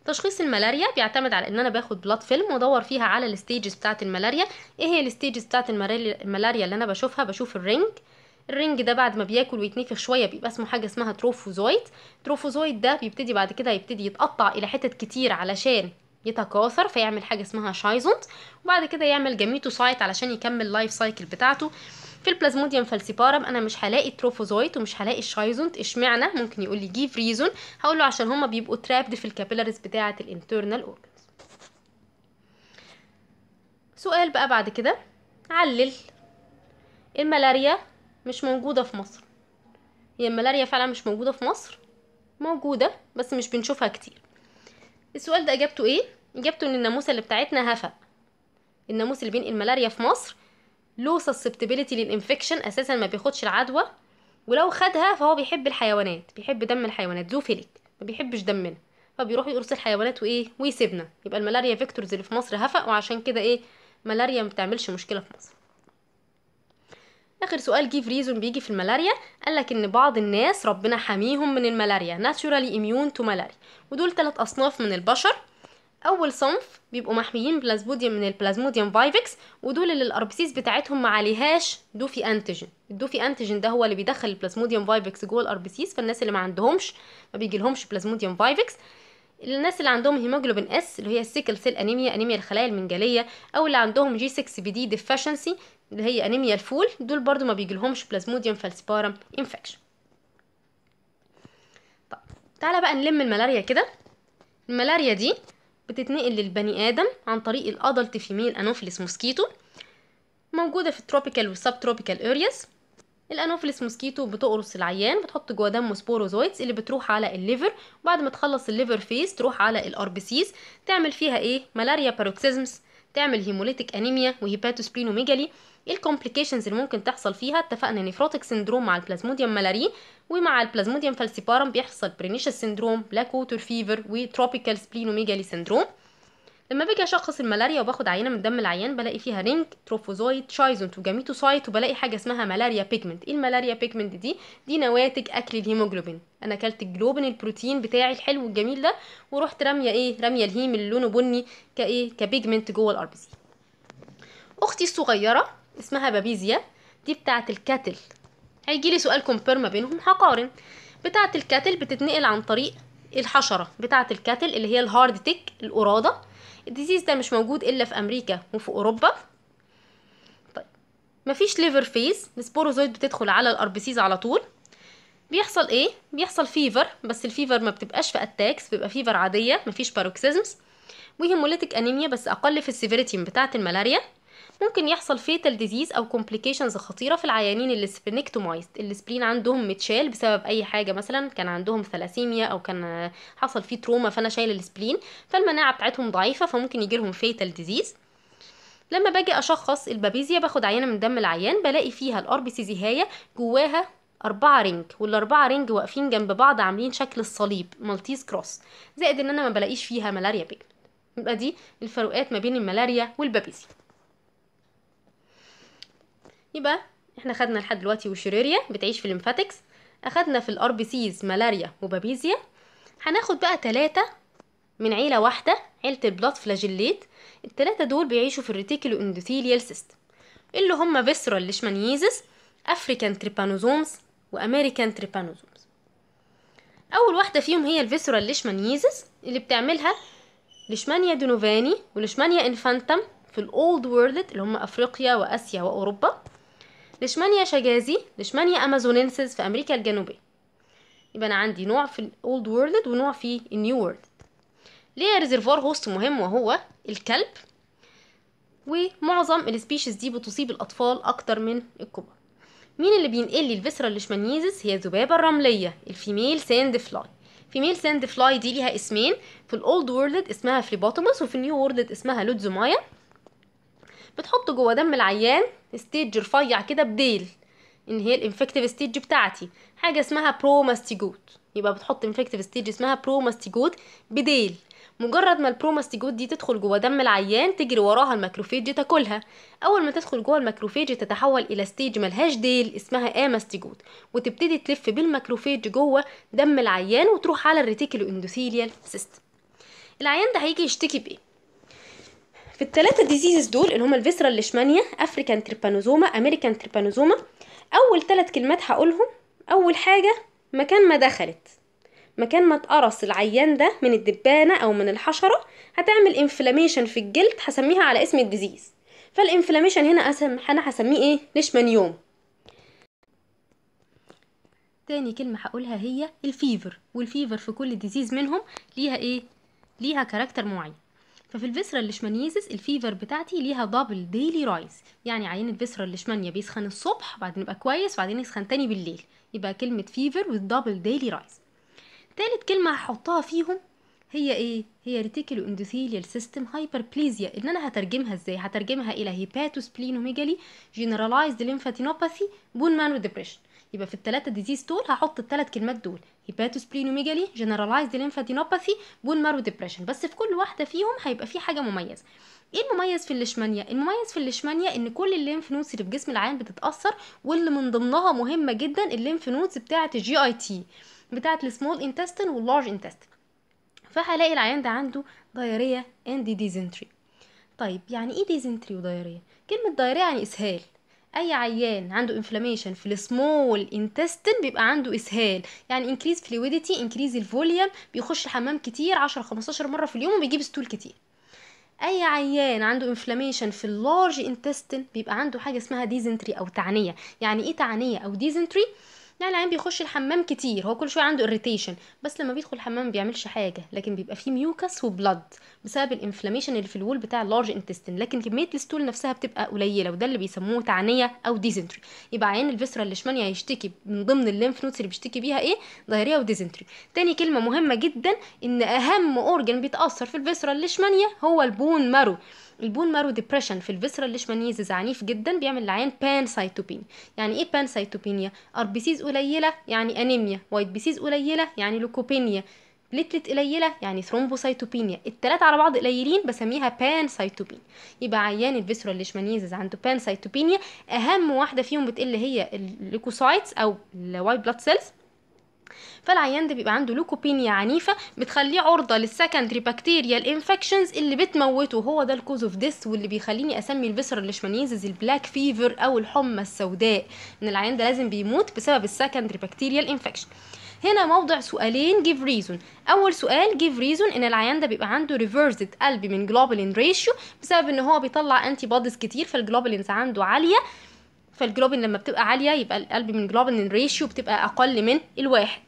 تشخيص الملاريا بيعتمد على ان انا باخد بلاد فيلم وادور فيها على الستيجز بتاعه الملاريا ايه هي الستيجز بتاعه الملاريا اللي انا بشوفها بشوف الرينج الرنج ده بعد ما بياكل ويتنفخ شويه بيبقى اسمه حاجه اسمها تروفوزويت تروفوزويت ده بيبتدي بعد كده يبتدي يتقطع الى حتت كتير علشان يتكاثر فيعمل حاجه اسمها شايزونت وبعد كده يعمل جاميتوسايت علشان يكمل اللايف سايكل بتاعته في البلازموديوم فالسيبارم انا مش هلاقي التروفوزويت ومش هلاقي الشايزونت اشمعنى ممكن يقول لي جيف ريزون هقول له عشان هما بيبقوا ترابد في الكابيلاريز بتاعه الانترنال اورجنز سؤال بقى بعد كده علل الملاريا مش موجودة في مصر هي الملاريا فعلا مش موجودة في مصر موجودة بس مش بنشوفها كتير السؤال ده اجابته ايه اجابته ان الناموسة اللي بتاعتنا هفا الناموس اللي بينقل الملاريا في مصر له سسبتبيليتي للانفكشن اساسا ما بياخدش العدوى ولو خدها فهو بيحب الحيوانات بيحب دم الحيوانات زوفيليك ما بيحبش دمنا فبيروح يقرص الحيوانات وايه ويسيبنا يبقى الملاريا فيكتورز اللي في مصر هفق وعشان كده ايه ملاريا ما بتعملش مشكله في مصر اخر سؤال جيف ريزون بيجي في الملاريا قالك ان بعض الناس ربنا حاميهم من الملاريا ناتشورالي اميون تو ملاريا ودول ثلاث اصناف من البشر اول صنف بيبقوا محميين بلازموديوم من البلازموديوم فايفكس ودول اللي الاربسيس بتاعتهم ما عليهاش دوفي انتيجين الدوفي انتيجين ده هو اللي بيدخل البلازموديوم فايفكس جوه الاربسيس فالناس اللي ما عندهمش ما بيجيلهمش بلازموديوم فايفكس الناس اللي عندهم هيموجلوبين اس اللي هي السيكل سيل انيميا انيميا الخلايا المنجليه او اللي عندهم جي 6 بي دي ديفشنسي اللي هي انيميا الفول دول برضو ما بيجيلهمش بلازموديوم فالسبارم انفكشن طب تعالى بقى نلم الملاريا كده الملاريا دي بتتنقل للبني ادم عن طريق الادلت فيميل انوفيلس موسكيتو موجوده في التروبيكال والسب تروبيكال ارياز الانوفلس موسكيتو بتقرص العيان بتحط جوه دم سبوروزويتس اللي بتروح على الليفر وبعد ما تخلص الليفر فيس تروح على الاربسيس تعمل فيها ايه ملاريا باروكسيزمز تعمل هيموليتيك انيميا وهيباتوسبلينوميجالي الكومبليكيشنز اللي ممكن تحصل فيها اتفقنا نيفروتيك سندروم مع البلازموديوم مالاري ومع البلازموديوم فالسيبارم بيحصل برينيشال سندروم بلاك ووتر فيفر وتروبيكال سبلينوميجالي سندروم لما باجي اشخص الملاريا وباخد عينه من دم العيان بلاقي فيها رينج تروفوزويد شايزونت وجاميتوسايت وبلاقي حاجه اسمها ملاريا بيجمنت ايه الملاريا بيجمنت دي دي نواتج اكل الهيموجلوبين انا اكلت الجلوبين البروتين بتاعي الحلو الجميل ده ورحت راميه ايه راميه الهيم اللي لونه بني كايه كبيجمنت جوه الار بي سي اختي الصغيره اسمها بابيزيا دي بتاعه الكاتل هيجي لي سؤال كومبير ما بينهم هقارن بتاعه الكاتل بتتنقل عن طريق الحشره بتاعه الكاتل اللي هي الهارد تيك القراده الديزيز ده مش موجود الا في امريكا وفي اوروبا طيب مفيش ليفر فيز السبوروزويد بتدخل على الاربسيز على طول بيحصل ايه بيحصل فيفر بس الفيفر ما بتبقاش في اتاكس بيبقى فيفر عاديه مفيش باروكسيزمز وهيموليتيك انيميا بس اقل في السيفيريتي بتاعه الملاريا ممكن يحصل فيتال ديزيز او كومبليكيشنز خطيره في العيانين اللي اللي السبلين عندهم متشال بسبب اي حاجه مثلا كان عندهم ثلاسيميا او كان حصل فيه تروما فانا شايله السبلين فالمناعه بتاعتهم ضعيفه فممكن يجي لهم فيتال ديزيز لما باجي اشخص البابيزيا باخد عينه من دم العيان بلاقي فيها الار بي سي الاربسيزيهاية جواها أربعة رينج والأربعة رينج واقفين جنب بعض عاملين شكل الصليب مالتيز كروس زائد إن أنا ما بلاقيش فيها ملاريا بيجمنت يبقى دي الفروقات ما بين الملاريا والبابيزيا يبقى احنا خدنا لحد دلوقتي وشريريا بتعيش في الليمفاتكس اخدنا في الار بي سيز ملاريا وبابيزيا هناخد بقى ثلاثة من عيلة واحدة عيلة البلاط فلاجيليت التلاتة دول بيعيشوا في الريتيكلو اندوثيليال سيستم اللي هما فيسرال ليشمانيزس افريكان تريبانوزومز وامريكان تريبانوزومز اول واحدة فيهم هي الفيسرال ليشمانيزس اللي بتعملها ليشمانيا دونوفاني وليشمانيا انفانتم في الاولد وورلد اللي هم افريقيا واسيا واوروبا ليشمانيا شجازي ليشمانيا امازونينسيس في امريكا الجنوبيه يبقى انا عندي نوع في الاولد وورلد ونوع في النيو وورلد ليه ريزرفوار هوست مهم وهو الكلب ومعظم السبيشيز دي بتصيب الاطفال اكتر من الكبار مين اللي بينقل لي الفيسرا هي الذبابه الرمليه الفيميل ساند فلاي فيميل ساند فلاي دي ليها اسمين في الاولد وورلد اسمها فليبوتوموس وفي النيو وورلد اسمها لودزومايا بتحط جوه دم العيان ستيج رفيع كده بديل ان هي الانفكتيف ستيج بتاعتي حاجه اسمها بروماستيجوت يبقى بتحط انفكتيف ستيج اسمها بروماستيجوت بديل مجرد ما البروماستيجوت دي تدخل جوه دم العيان تجري وراها الماكروفيج تاكلها اول ما تدخل جوه الماكروفيج تتحول الى ستيج ملهاش ديل اسمها اماستيجوت وتبتدي تلف بالماكروفيج جوه دم العيان وتروح على الريتيكولو اندوثيليال سيستم العيان ده هيجي يشتكي بايه في الثلاثه ديزيزز دول اللي هما اللي ليشمانيا افريكان تريبانوزوما امريكان تريبانوزوما اول ثلاث كلمات هقولهم اول حاجه مكان ما دخلت مكان ما اتقرص العيان ده من الدبانه او من الحشره هتعمل انفلاميشن في الجلد هسميها على اسم الديزيز فالانفلاميشن هنا انا هسميه ايه ليشمانيوم تاني كلمة هقولها هي الفيفر والفيفر في كل ديزيز منهم ليها ايه ليها كاركتر معين ففي الفيسرا ليشمانيزس الفيفر بتاعتي ليها دبل ديلي رايز يعني عين الفيسرا الليشمانيا بيسخن الصبح وبعدين يبقى كويس وبعدين يسخن تاني بالليل يبقى كلمة فيفر double daily رايز تالت كلمة هحطها فيهم هي ايه هي ريتيكولو اندوثيليال سيستم هايبربليزيا ان انا هترجمها ازاي هترجمها الى هيباتوسبلينوميجالي جنراليزد لينفاتينوباثي بون مانو ديبريشن يبقى في الثلاثه ديزيز دول هحط الثلاث كلمات دول هيباتوسبلينوميجالي جنرالايزد ليمفادينوباثي بون مارو ديبريشن بس في كل واحده فيهم هيبقى في حاجه مميزه ايه المميز في الليشمانيا المميز في الليشمانيا ان كل الليمف نودز اللي في جسم العيان بتتاثر واللي من ضمنها مهمه جدا الليمف نودز بتاعه الجي اي تي بتاعه السمول انتستين واللارج انتستين فهلاقي العيان ده عنده دايريه اند ديزنتري طيب يعني ايه ديزنتري ودايريه كلمه دايريه يعني اسهال اي عيان عنده انفلاميشن في السمول انتستين بيبقى عنده اسهال يعني انكريز فلويديتي انكريز الفوليوم بيخش الحمام كتير 10 15 مره في اليوم وبيجيب ستول كتير اي عيان عنده انفلاميشن في اللارج انتستين بيبقى عنده حاجه اسمها ديزنتري او تعنيه يعني ايه تعنيه او ديزنتري لا العين بيخش الحمام كتير هو كل شويه عنده اريتيشن بس لما بيدخل الحمام ما بيعملش حاجه لكن بيبقى فيه ميوكس وبلد بسبب الانفلاميشن اللي في الول بتاع اللارج انتستين لكن كميه الستول نفسها بتبقى قليله وده اللي بيسموه تعنيه او ديزنتري يبقى عين الفيسرا الليشمانيا يعني هيشتكي من ضمن الليمف نودز اللي بيشتكي بيها ايه ضهريه وديزنتري تاني كلمه مهمه جدا ان اهم اورجن بيتاثر في الفيسرا الليشمانيا هو البون مارو البون مارو ديبريشن في الفيسرا ليشمانيزز عنيف جدا بيعمل العيان بان سايتوبينيا يعني ايه بان سايتوبينيا ار بي سيز قليله يعني انيميا وايت بي سيز قليله يعني لوكوبينيا بليتلت قليله يعني ثرومبوسايتوبينيا الثلاثه على بعض قليلين بسميها بان سايتوبين يبقى عيان الفيسرا ليشمانيزز عنده بان سايتوبينيا اهم واحده فيهم بتقل هي الليكوسايتس او الوايت بلاد سيلز فالعيان ده بيبقى عنده لوكوبينيا عنيفه بتخليه عرضه للسكندري بكتيريال انفكشنز اللي بتموته هو ده الكوز اوف ديث واللي بيخليني اسمي البسر الليشمانيزز البلاك فيفر او الحمى السوداء ان العيان ده لازم بيموت بسبب السكندري بكتيريال انفكشن هنا موضع سؤالين جيف ريزون اول سؤال جيف ريزون ان العيان ده بيبقى عنده ريفرزد قلب من جلوبولين ريشيو بسبب ان هو بيطلع انتي بوديز كتير فالجلوبولينز عنده عاليه فالجلوبين لما بتبقى عاليه يبقى القلب من جلوبولين ريشيو بتبقى اقل من الواحد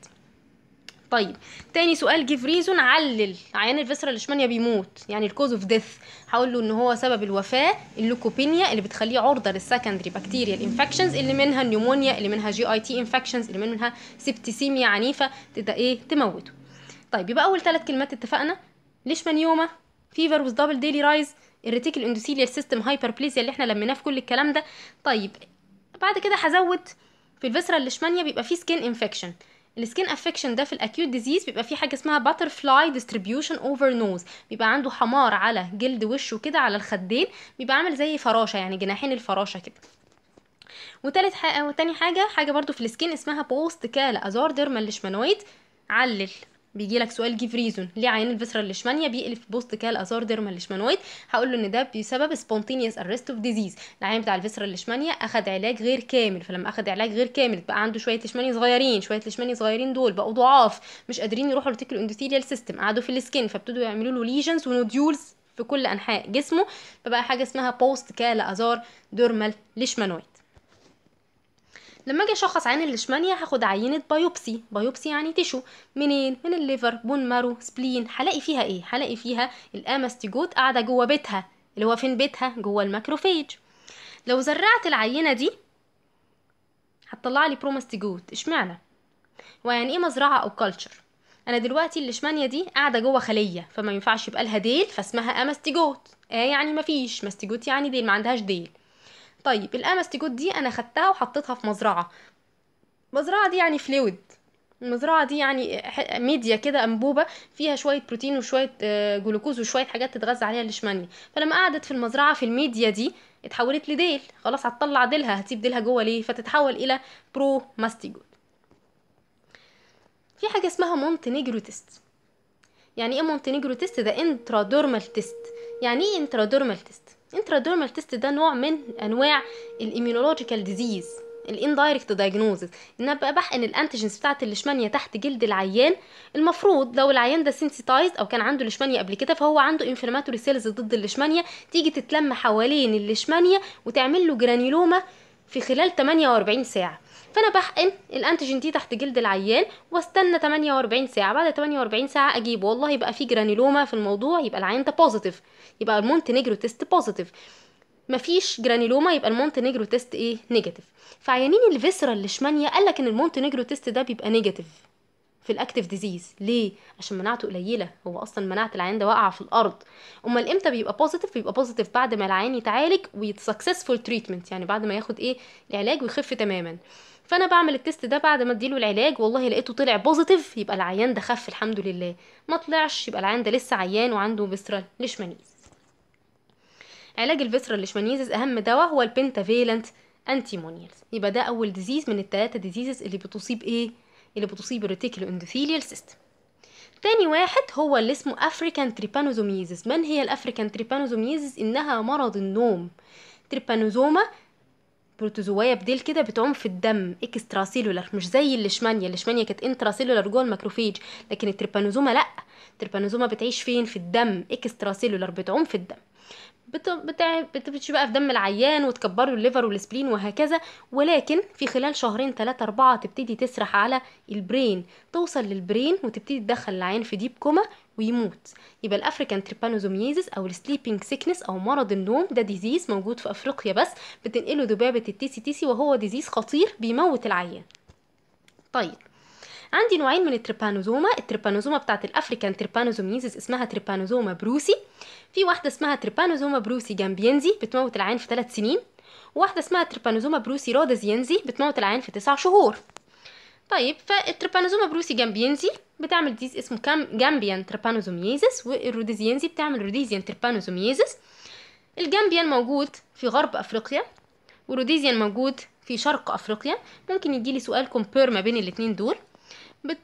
طيب تاني سؤال جيف ريزون علل عيان الفيسرا اشمانيا بيموت يعني الكوز اوف ديث هقول له ان هو سبب الوفاه اللوكوبينيا اللي بتخليه عرضه للسكندري بكتيريال انفكشنز اللي منها النيومونيا اللي منها جي اي تي انفكشنز اللي منها سبتسيميا عنيفه تبدا ايه تموته طيب يبقى اول ثلاث كلمات اتفقنا ليشمانيوما فيفر وذ دبل ديلي رايز الريتيكل اندوثيليال سيستم هايبربليزيا اللي احنا لميناه في كل الكلام ده طيب بعد كده هزود في الفيسرا ليشمانيا بيبقى فيه سكين انفكشن السكين افكشن ده في الاكيوت ديزيز بيبقى فيه حاجه اسمها باتر فلاي ديستريبيوشن اوفر نوز بيبقى عنده حمار على جلد وشه كده على الخدين بيبقى عامل زي فراشه يعني جناحين الفراشه كده وتالت حاجه وتاني حاجه حاجه برضو في السكين اسمها بوست كالا ازار ديرمال ليشمانويد علل بيجي لك سؤال جيف ريزون ليه عيان الفيسرا ليشمانيا بيقلب في بوست كال اثار ديرمال الليشمانويد هقول له ان ده بسبب سبونتينيوس ارست اوف ديزيز العيان بتاع الفيسرا ليشمانيا اخد علاج غير كامل فلما اخد علاج غير كامل بقى عنده شويه ليشماني صغيرين شويه ليشماني صغيرين دول بقوا ضعاف مش قادرين يروحوا لتكل اندوثيليال سيستم قعدوا في السكين فابتدوا يعملوا له ليجنز ونوديولز في كل انحاء جسمه فبقى حاجه اسمها بوست كال ازار ديرمال ليشمانويد لما اجي اشخص عين الليشمانيا هاخد عينه بايوبسي بايوبسي يعني تشو منين من الليفر بون مارو سبلين هلاقي فيها ايه هلاقي فيها الاماستيجوت قاعده جوه بيتها اللي هو فين بيتها جوه الماكروفيج لو زرعت العينه دي هتطلع لي بروماستيجوت اشمعنى ويعني ايه مزرعه او كلتشر انا دلوقتي الليشمانيا دي قاعده جوه خليه فما ينفعش يبقى لها ديل فاسمها اماستيجوت ايه يعني مفيش ماستيجوت يعني ديل ما عندهاش ديل طيب الامستيجوت دي انا خدتها وحطيتها في مزرعه يعني المزرعه دي يعني فلويد المزرعه دي يعني ميديا كده انبوبه فيها شويه بروتين وشويه آه، جلوكوز وشويه حاجات تتغذى عليها الشمانية فلما قعدت في المزرعه في الميديا دي اتحولت لديل خلاص هتطلع ديلها هتسيب ديلها جوه ليه فتتحول الى برو ماستيجوت في حاجه اسمها مونتينيجرو تيست يعني ايه مونتينيجرو تيست ده انترادورمال تيست يعني ايه انترادورمال تيست انتراديرمال تيست ده نوع من انواع الاميونولوجيكال ديزيز الاندايركت دايجنوزز ان ابقى بحقن الانتيجنز بتاعه الليشمانيا تحت جلد العيان المفروض لو العيان ده سنسيتايز او كان عنده ليشمانيا قبل كده فهو عنده انفلاماتوري سيلز ضد الليشمانيا تيجي تتلم حوالين الليشمانيا وتعمل له جرانيلوما في خلال 48 ساعه فانا بحقن الانتيجين دي تحت جلد العيان واستنى 48 ساعه بعد 48 ساعه اجيبه والله يبقى في جرانيلوما في الموضوع يبقى العيان ده بوزيتيف يبقى المونتينيجرو تيست بوزيتيف مفيش جرانيلوما يبقى المونتينيجرو تيست ايه نيجاتيف فعيانين الفيسرا شمانيا قال لك ان المونتينيجرو تيست ده بيبقى نيجاتيف في الاكتيف ديزيز ليه عشان مناعته قليله هو اصلا مناعه العيان ده واقعه في الارض امال امتى بيبقى بوزيتيف بيبقى بوزيتيف بعد ما العيان يتعالج ويتسكسسفول تريتمنت يعني بعد ما ياخد ايه العلاج ويخف تماما فانا بعمل التيست ده بعد ما اديله العلاج والله لقيته طلع بوزيتيف يبقى العيان ده خف الحمد لله ما طلعش يبقى العيان ده لسه عيان وعنده فيسرال ليشمانيز علاج الفيسرال ليشمانيز اهم دواء هو البنتافيلنت انتيمونيالز يبقى ده اول ديزيز من الثلاثه ديزيزز اللي بتصيب ايه اللي بتصيب الريتيكل اندوثيليال سيستم تاني واحد هو اللي اسمه افريكان تريبانوزوميزز من هي الافريكان تريبانوزوميزز انها مرض النوم تريبانوزوما بروتوزوايا بديل كده بتعوم في الدم اكسترا سيلولر مش زي الليشمانيا الليشمانيا كانت انترا سيلولر جوه الماكروفيج لكن التريبانوزوما لا التريبانوزوما بتعيش فين في الدم اكسترا سيلولر بتعوم في الدم بت... بقى في دم العيان وتكبر له الليفر والسبلين وهكذا ولكن في خلال شهرين ثلاثة أربعة تبتدي تسرح على البرين توصل للبرين وتبتدي تدخل العيان في ديب كوما ويموت يبقى الافريكان تريبانوزوميزيس او السليبنج سيكنس او مرض النوم ده ديزيز موجود في افريقيا بس بتنقله ذبابه التي سي تي سي وهو ديزيز خطير بيموت العيان طيب عندي نوعين من التريبانوزوما التريبانوزوما بتاعت الافريكان تريبانوزوميزيس اسمها تريبانوزوما بروسي في واحده اسمها تريبانوزوما بروسي جامبينزي بتموت العيان في 3 سنين وواحده اسمها تريبانوزوما بروسي رودزينزي بتموت العيان في 9 شهور طيب فالتربانوزوما بروسي جامبينزي بتعمل ديز اسمه جامبيان تربانوزومييزس والروديزيانزي بتعمل روديزيان تربانوزومييزس الجامبيان موجود في غرب افريقيا وروديزيان موجود في شرق افريقيا ممكن يجيلي سؤال كومبير ما بين الاتنين دول بت...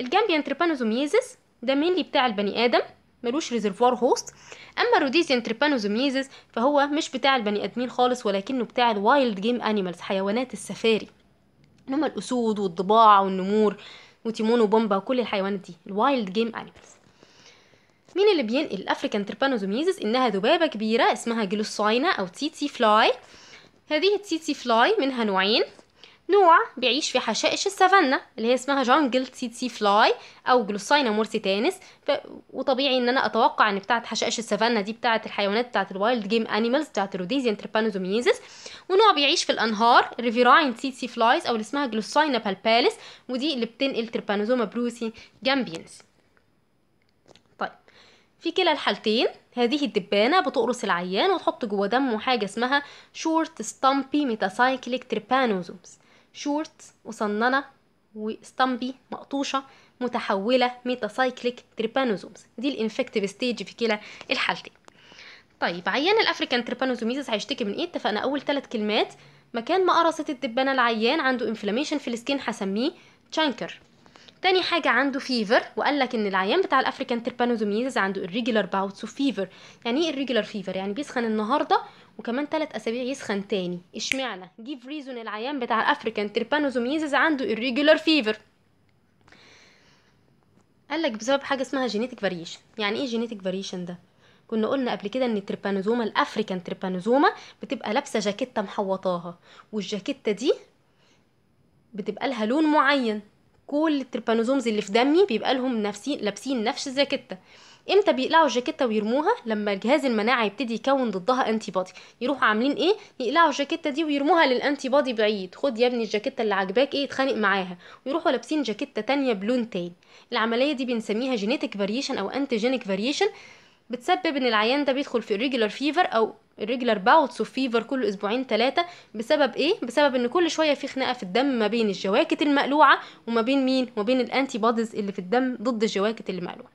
الجامبيان تربانوزومييزس ده مينلي بتاع البني ادم ملوش ريزرفوار هوست اما الروديزيان تربانوزومييزس فهو مش بتاع البني ادمين خالص ولكنه بتاع الوايلد جيم انيمالز حيوانات السفاري انما الاسود والضباع والنمور وتيمون وبومبا وكل الحيوانات دي الوايلد جيم انيمالز مين اللي بينقل الافريكان تربانوزوميزز انها ذبابه كبيره اسمها جلوسوينا او تيتي فلاي هذه التيتي فلاي منها نوعين نوع بيعيش في حشائش السافانا اللي هي اسمها جانجل تي تي فلاي او جلوساينا مورسيتانس ف... وطبيعي ان انا اتوقع ان بتاعه حشائش السافانا دي بتاعه الحيوانات بتاعه الوايلد جيم انيمالز بتاعه الروديزيان تريبانوزوميزيس ونوع بيعيش في الانهار ريفيراين تي تي فلايز او اللي اسمها جلوساينا بالباليس ودي اللي بتنقل تريبانوزوما بروسي جامبينس طيب في كلا الحالتين هذه الدبانة بتقرص العيان وتحط جوه دمه حاجة اسمها شورت ستامبي ميتاسايكليك تريبانوزومز شورت مصننة وستامبي مقطوشة متحولة ميتاسايكليك تريبانوزومز دي الانفكتيف ستيج في كلا الحالتين طيب عيان الافريكان تريبانوزوميزس هيشتكي من ايه اتفقنا اول ثلاث كلمات مكان ما قرصت الدبانة العيان عنده انفلاميشن في السكين هسميه تشانكر تاني حاجة عنده فيفر وقال لك ان العيان بتاع الافريكان تربانوزوميزز عنده الريجولار باوتس اوف فيفر يعني ايه الريجولار فيفر يعني بيسخن النهارده وكمان ثلاث اسابيع يسخن تاني اشمعنى جيف ريزون العيان بتاع الافريكان تربانوزوميزز عنده الريجولار فيفر قال لك بسبب حاجه اسمها جينيتك فاريشن يعني ايه جينيتك فاريشن ده كنا قلنا قبل كده ان التربانوزوما الافريكان تربانوزوما بتبقى لابسه جاكيته محوطاها والجاكيته دي بتبقى لها لون معين كل التربانوزومز اللي في دمي بيبقى لهم نفسين لابسين نفس الجاكيته امتى بيقلعوا الجاكيته ويرموها لما الجهاز المناعي يبتدي يكون ضدها انتي بادي يروحوا عاملين ايه يقلعوا الجاكيته دي ويرموها للانتي بادي بعيد خد يا ابني الجاكيته اللي عجباك ايه اتخانق معاها ويروحوا لابسين جاكيته تانية بلون تاني العمليه دي بنسميها جينيتك فاريشن او انتيجينيك فاريشن بتسبب ان العيان ده بيدخل في irregular fever او irregular bouts of fever كل اسبوعين ثلاثه بسبب ايه بسبب ان كل شويه في خناقه في الدم ما بين الجواكت المقلوعه وما بين مين وما بين الانتي بوديز اللي في الدم ضد الجواكت اللي مقلوعه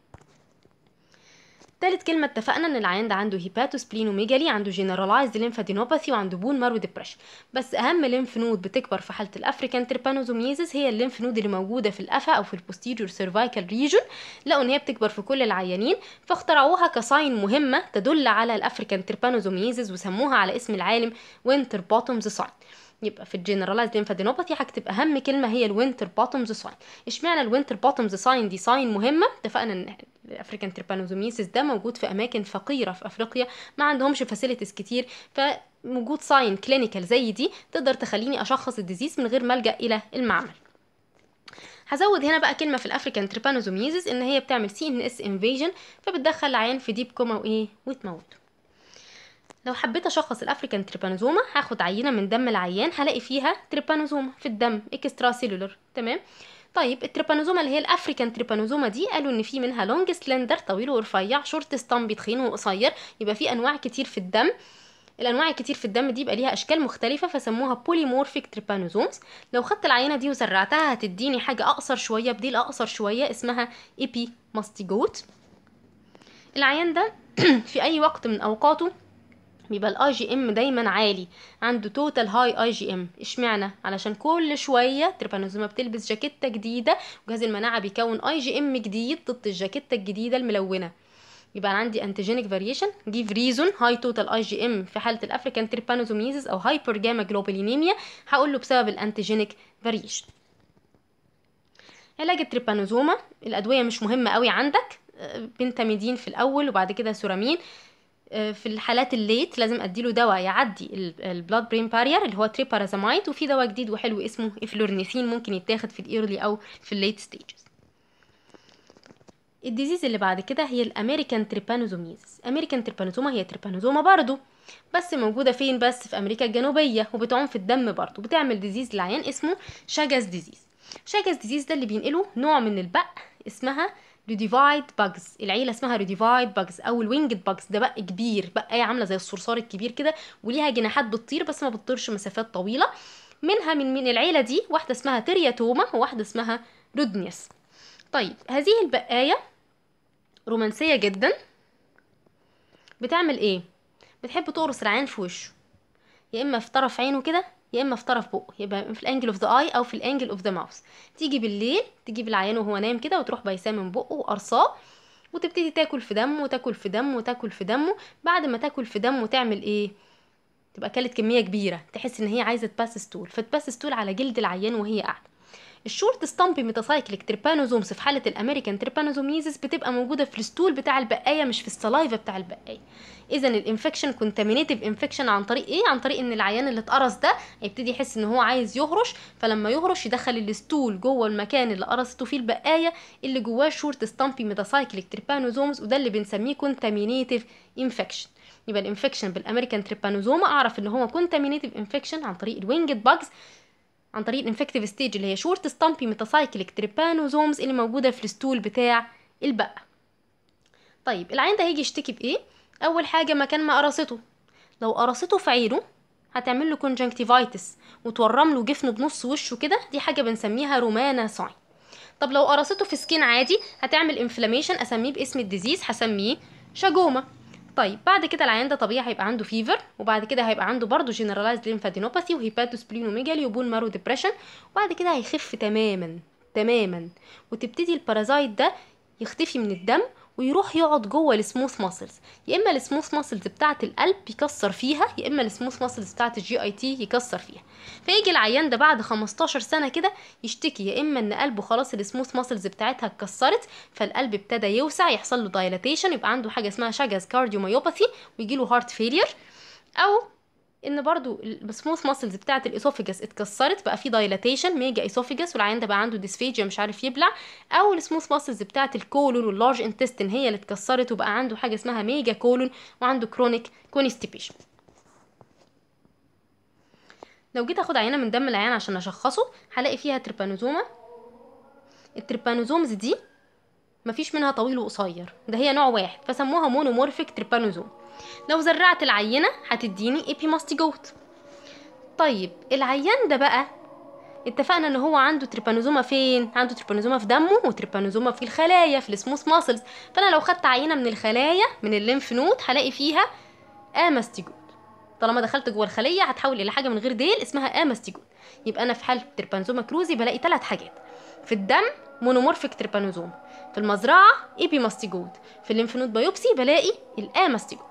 ثالث كلمه اتفقنا ان العيان ده عنده هيباتوسبلينوميجالي عنده جنرالايزد ليمفادينوباثي وعنده بون مارو ديبرشن بس اهم ليمف نود بتكبر في حاله الافريكان تربانوزوميزيز هي الليمف نود اللي موجوده في القفا او في البوستيريور سيرفايكال ريجون لقوا ان هي بتكبر في كل العيانين فاخترعوها كساين مهمه تدل على الافريكان تربانوزوميزيز وسموها على اسم العالم وينتر بوتومز ساين يبقى في الجنراليزد ليمفادينوباثي هكتب اهم كلمه هي الوينتر بوتومز ساين اشمعنى الوينتر بوتومز ساين دي ساين مهمه اتفقنا ان الافريكان تربانوزوميسيس ده موجود في اماكن فقيره في افريقيا ما عندهمش فاسيلتيز كتير ف ساين كلينيكال زي دي تقدر تخليني اشخص الديزيز من غير ما الجا الى المعمل هزود هنا بقى كلمه في الافريكان تريبانوزوميزيز ان هي بتعمل سي ان اس انفيجن فبتدخل العيان في ديب كوما وايه وتموته لو حبيت اشخص الافريكان تريبانوزوما هاخد عينه من دم العيان هلاقي فيها تريبانوزوما في الدم اكسترا سيلولر تمام طيب التريبانوزوما اللي هي الافريكان تريبانوزوما دي قالوا ان في منها لونج سلندر طويل ورفيع شورت ستامبي تخين وقصير يبقى في انواع كتير في الدم الانواع الكتير في الدم دي يبقى ليها اشكال مختلفه فسموها بوليمورفيك تريبانوزومز لو خدت العينه دي وزرعتها هتديني حاجه اقصر شويه بديل اقصر شويه اسمها ايبي ماستيجوت العيان ده *clears throat* في اي وقت من اوقاته بيبقى الاي جي ام دايما عالي عنده توتال هاي اي جي ام اشمعنى علشان كل شويه تريبانوزوما بتلبس جاكيته جديده وجهاز المناعه بيكون اي جي ام جديد ضد الجاكيته الجديده الملونه يبقى انا عندي انتيجينيك فاريشن جيف ريزون هاي توتال اي جي ام في حاله الافريكان تريبانوزوميزيس او هايبر جاما جلوبولينيميا هقول له بسبب الانتيجينيك فاريشن علاج التريبانوزوما الادويه مش مهمه قوي عندك آه، بنتاميدين في الاول وبعد كده سورامين آه، في الحالات الليت لازم اديله دواء يعدي البلاد برين بارير اللي هو تريبارازامايد وفي دواء جديد وحلو اسمه افلورنيسين ممكن يتاخد في الايرلي او في الليت ستيجز الديزيز اللي بعد كده هي الامريكان تريبانوزوميز امريكان تريبانوزوما هي تريبانوزوما برضو بس موجوده فين بس في امريكا الجنوبيه وبتعوم في الدم برضو بتعمل ديزيز العيان اسمه شاجاز ديزيز شاجاز ديزيز ده اللي بينقله نوع من البق اسمها ريديفايد باجز العيله اسمها ريديفايد باجز او الوينجد باجز ده بق كبير بقايه عامله زي الصرصار الكبير كده وليها جناحات بتطير بس ما بتطيرش مسافات طويله منها من من العيله دي واحده اسمها تيرياتوما وواحده اسمها رودنيس طيب هذه البقايه رومانسيه جدا بتعمل ايه بتحب تقرص العين في وشه يا اما في طرف عينه كده يا اما في طرف بقه يبقى في الانجل اوف ذا اي او في الانجل اوف ذا ماوس تيجي بالليل تجيب العيان وهو نايم كده وتروح بايساه من بقه وقرصاه وتبتدي تاكل في دمه وتاكل في دمه وتاكل في دمه بعد ما تاكل في دمه تعمل ايه تبقى كلت كميه كبيره تحس ان هي عايزه تباس ستول فتباس ستول على جلد العيان وهي قاعده الشورت ستامبي ميتاسايكليك تريبانوزومز في حاله الامريكان تريبانوزوميزيس بتبقى موجوده في الستول بتاع البقايه مش في السلايفا بتاع البقايه اذا الانفكشن كونتامينيتيف انفكشن عن طريق ايه عن طريق ان العيان اللي اتقرص ده هيبتدي يحس ان هو عايز يهرش فلما يهرش يدخل الستول جوه المكان اللي قرصته فيه البقايه اللي جواه شورت ستامبي ميتاسايكليك تريبانوزومز وده اللي بنسميه كونتامينيتيف انفكشن يبقى الانفكشن بالامريكان تريبانوزوما اعرف ان هو كونتامينيتيف انفكشن عن طريق الوينجد باجز عن طريق الانفكتيف ستيج اللي هي شورت ستامبي ميتاسايكليك تريبانوزومز اللي موجوده في الستول بتاع البقه طيب العين ده هيجي يشتكي بايه اول حاجه مكان ما قرصته لو قرصته في عينه هتعمل له كونجنكتيفايتس وتورم له جفنه بنص وشه كده دي حاجه بنسميها رومانا ساين طب لو قرصته في سكين عادي هتعمل انفلاميشن اسميه باسم الديزيز هسميه شاجوما طيب بعد كده العيان ده طبيعي هيبقى عنده فيفر وبعد كده هيبقى عنده برضه جنرالايزد ليمفادينوباثي وهيباتوسبلينوميجالي وبون مارو ديبريشن وبعد كده هيخف تماما تماما وتبتدي البارازايت ده يختفي من الدم ويروح يقعد جوه السموث ماسلز يا اما السموث ماسلز بتاعه القلب يكسر فيها يا اما السموث ماسلز بتاعه الجي اي تي يكسر فيها فيجي العيان ده بعد 15 سنه كده يشتكي يا اما ان قلبه خلاص السموث ماسلز بتاعتها اتكسرت فالقلب ابتدى يوسع يحصل له دايلاتيشن يبقى عنده حاجه اسمها شجز كارديوميوباثي ويجي له هارت فيلير او ان برضو السموث ماسلز بتاعه الاسوفيجاس اتكسرت بقى في دايلاتيشن ميجا ايسوفيجاس والعيان ده بقى عنده ديسفيجيا مش عارف يبلع او السموث ماسلز بتاعه الكولون واللارج انتستين هي اللي اتكسرت وبقى عنده حاجه اسمها ميجا كولون وعنده كرونيك كونستيبيشن لو جيت اخد عينه من دم العيان عشان اشخصه هلاقي فيها تريبانوزوما التريبانوزومز دي مفيش منها طويل وقصير ده هي نوع واحد فسموها مونومورفيك تريبانوزوم لو زرعت العينة هتديني ابيماستيجوت طيب العيان ده بقى اتفقنا ان هو عنده تريبانوزوما فين عنده تريبانوزوما في دمه وتريبانوزوما في الخلايا في السموث ماسلز فانا لو خدت عينه من الخلايا من الليمف نود هلاقي فيها اماستيجوت طالما دخلت جوه الخليه هتحول الى حاجه من غير ديل اسمها اماستيجوت يبقى انا في حاله تريبانوزوما كروزي بلاقي ثلاث حاجات في الدم مونومورفيك تريبانوزوم في المزرعه ايبي ايبيماستيجوت في الليمف نود بايوبسي بلاقي الاماستيجوت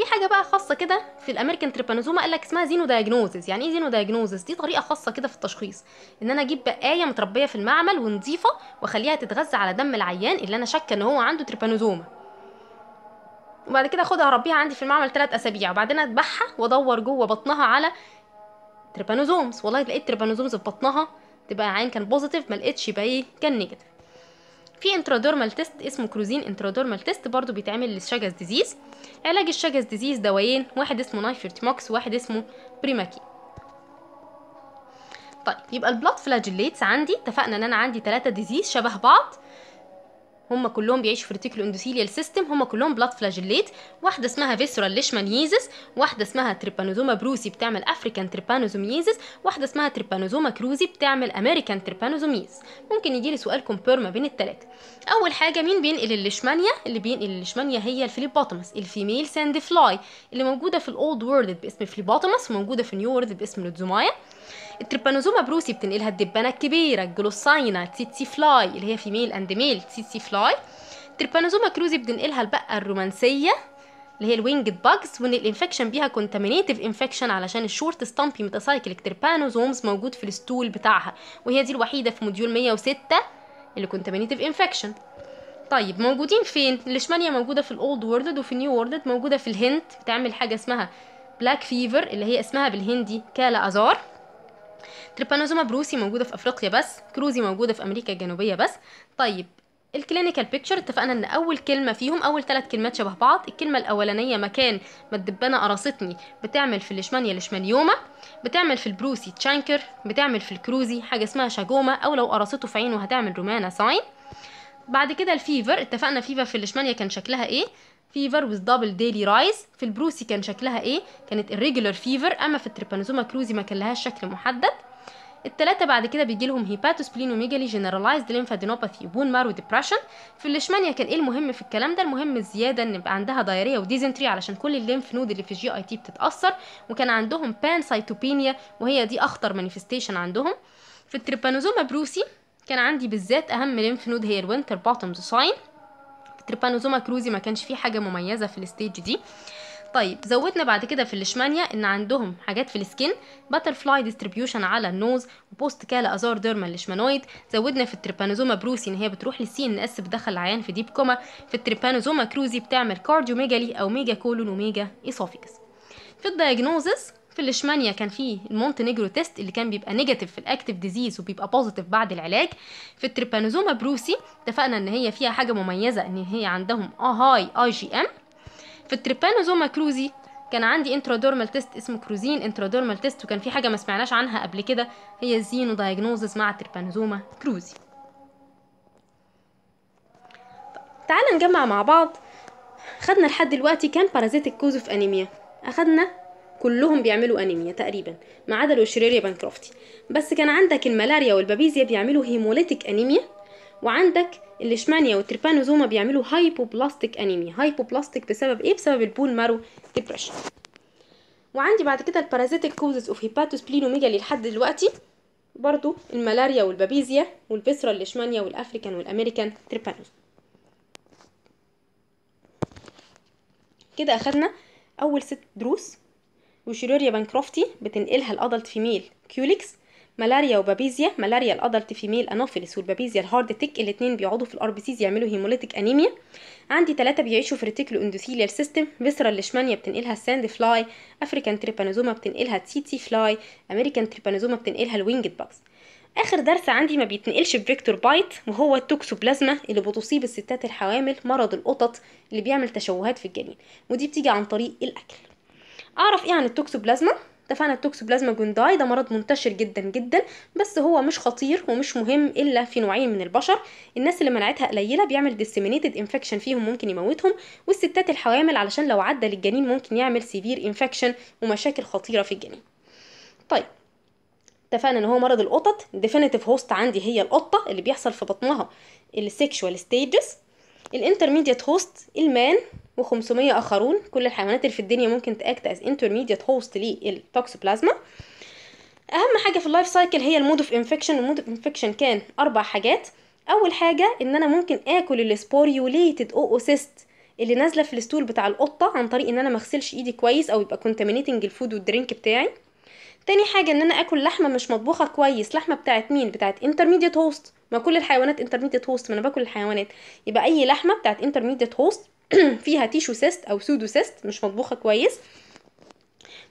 في حاجه بقى خاصه كده في الامريكان تريبانوزوما قال لك اسمها زينو دايجنوزس يعني ايه زينو دايجنوزس دي طريقه خاصه كده في التشخيص ان انا اجيب بقايه متربيه في المعمل ونضيفه واخليها تتغذى على دم العيان اللي انا شاكه ان هو عنده تريبانوزوما وبعد كده اخدها اربيها عندي في المعمل 3 اسابيع وبعدين اذبحها وادور جوه بطنها على تريبانوزومز والله لقيت تريبانوزومز في بطنها تبقى عين كان بوزيتيف ما لقيتش ايه كان نيجاتيف في انترادورمال تيست اسمه كروزين انترادورمال تيست برضو بيتعمل للشجز ديزيز علاج الشجز ديزيز دوايين واحد اسمه نايفرتيموكس وواحد اسمه بريماكي طيب يبقى البلاد فلاجيليتس عندي اتفقنا ان انا عندي ثلاثة ديزيز شبه بعض هم كلهم بيعيشوا في ريتيكولو اندوثيليال سيستم هم كلهم بلاد فلاجيليت واحده اسمها فيسرال ليشمانيزس واحده اسمها تريبانوزوما بروسي بتعمل افريكان تريبانوزوميزس واحده اسمها تريبانوزوما كروزي بتعمل امريكان تريبانوزوميز ممكن يجي لي سؤال كومبير ما بين الثلاثه اول حاجه مين بينقل الليشمانيا اللي بينقل الليشمانيا هي الفليبوتامس الفيميل ساند فلاي اللي موجوده في الاولد وورلد باسم فليبوتامس وموجوده في نيو وورلد باسم لودزومايا التريبانوزوما بروسي بتنقلها الدبانه الكبيره الجلوساينا تيتسي فلاي اللي هي فيميل اند ميل تيتسي فلاي التريبانوزوما كروزي بتنقلها البقه الرومانسيه اللي هي الوينجد باجز وان الانفكشن بيها كونتامينيتيف انفكشن علشان الشورت ستامبي ميتاسايكليك تريبانوزومز موجود في الستول بتاعها وهي دي الوحيده في موديول 106 اللي كونتامينيتيف انفكشن طيب موجودين فين الليشمانيا موجوده في الاولد وورلد وفي النيو وورلد موجوده في الهند بتعمل حاجه اسمها بلاك فيفر اللي هي اسمها بالهندي كالا ازار تريبانوزوما بروسي موجوده في افريقيا بس كروزي موجوده في امريكا الجنوبيه بس طيب الكلينيكال بيكتشر اتفقنا ان اول كلمه فيهم اول ثلاث كلمات شبه بعض الكلمه الاولانيه مكان ما الدبانه قرصتني بتعمل في الليشمانيا ليشمانيوما بتعمل في البروسي تشانكر بتعمل في الكروزي حاجه اسمها شاجوما او لو قرصته في عينه هتعمل رومانا ساين بعد كده الفيفر اتفقنا فيفر في الليشمانيا كان شكلها ايه فيفر وذ دبل ديلي رايز في البروسي كان شكلها ايه كانت الريجولار فيفر اما في التريبانوزوما كروزي ما كان لهاش شكل محدد التلاتة بعد كده بيجي لهم هيباتوسبلينوميجالي جنرالايزد ليمفادينوباثي بون مارو ديبرشن في الليشمانيا كان ايه المهم في الكلام ده المهم الزياده ان يبقى عندها دايريا وديزنتري علشان كل الليمف نود اللي في الجي اي تي بتتاثر وكان عندهم بان سايتوبينيا وهي دي اخطر مانيفستيشن عندهم في التريبانوزوما بروسي كان عندي بالذات اهم ليمف نود هي الوينتر باتمز ساين تريبانوزوما كروزي ما كانش فيه حاجه مميزه في الستيج دي طيب زودنا بعد كده في الليشمانيا ان عندهم حاجات في السكين فلاي ديستريبيوشن على النوز وبوست كالا ازار ديرما الليشمانويد زودنا في التريبانوزوما بروسي ان هي بتروح للسي ان اس بدخل العيان في ديب كوما في التريبانوزوما كروزي بتعمل كارديوميجالي او ميجا كولون وميجا ايسوفيكس في الدايجنوزس في الليشمانيا كان فيه المونتينيجرو تيست اللي كان بيبقى نيجاتيف في الاكتيف ديزيز وبيبقى بوزيتيف بعد العلاج في التريبانوزوما بروسي اتفقنا ان هي فيها حاجه مميزه ان هي عندهم هاي اي جي ام في التريبانوزوما كروزي كان عندي انترادورمال تيست اسمه كروزين انترادورمال تيست وكان في حاجه ما سمعناش عنها قبل كده هي الزينو دايجنوزس مع التريبانوزوما كروزي تعال نجمع مع بعض خدنا لحد دلوقتي كام بارازيتك كوز اوف انيميا اخدنا كلهم بيعملوا انيميا تقريبا ما عدا الوشريريا بانكروفتي بس كان عندك الملاريا والبابيزيا بيعملوا هيموليتيك انيميا وعندك الاشمانيا والتربانوزوما بيعملوا هايبوبلاستيك انيميا هايبوبلاستيك بسبب ايه بسبب البول مارو ديبريشن وعندي بعد كده البارازيتيك كوزز اوف هيباتوسبلينوميجالي لحد دلوقتي برضو الملاريا والبابيزيا والبسرة الاشمانيا والافريكان والامريكان تربانوز كده اخدنا اول ست دروس وشيروريا بانكروفتي بتنقلها الادلت فيميل كيوليكس ملاريا وبابيزيا ملاريا الادلت فيميل انوفيلس والبابيزيا الهارد تيك الاثنين بيقعدوا في الار بي سيز يعملوا هيموليتيك انيميا عندي ثلاثه بيعيشوا في ريتيكلو اندوثيليال سيستم فيسرا الليشمانيا بتنقلها الساند فلاي افريكان تريبانوزوما بتنقلها تيتي فلاي امريكان تريبانوزوما بتنقلها الوينجد باكس اخر درس عندي ما بيتنقلش بفيكتور بايت وهو التوكسوبلازما اللي بتصيب الستات الحوامل مرض القطط اللي بيعمل تشوهات في الجنين ودي بتيجي عن طريق الاكل اعرف ايه عن التوكسوبلازما اتفقنا التوكسوبلازما جونداي ده مرض منتشر جدا جدا بس هو مش خطير ومش مهم الا في نوعين من البشر الناس اللي مناعتها قليله بيعمل ديسيمينيتد انفكشن فيهم ممكن يموتهم والستات الحوامل علشان لو عدى للجنين ممكن يعمل سيفير انفكشن ومشاكل خطيره في الجنين طيب اتفقنا ان هو مرض القطط ديفينيتيف هوست عندي هي القطه اللي بيحصل في بطنها السيكشوال ستيجز الانترميديت هوست المان و500 اخرون كل الحيوانات اللي في الدنيا ممكن تاكت از انترميديت هوست للتوكسوبلازما اهم حاجه في اللايف سايكل هي المود اوف انفكشن المود اوف انفكشن كان اربع حاجات اول حاجه ان انا ممكن اكل السبوريوليتد اوسيست اللي نازله في الستول بتاع القطه عن طريق ان انا ما اغسلش ايدي كويس او يبقى كونتامينيتنج الفود والدرينك بتاعي تاني حاجه ان انا اكل لحمه مش مطبوخه كويس لحمه بتاعت مين بتاعت انترميديت هوست ما كل الحيوانات انترميديت هوست ما انا باكل الحيوانات يبقى اي لحمه بتاعت انترميديت هوست *clears throat* فيها تيشو سيست او سودو سيست مش مطبوخه كويس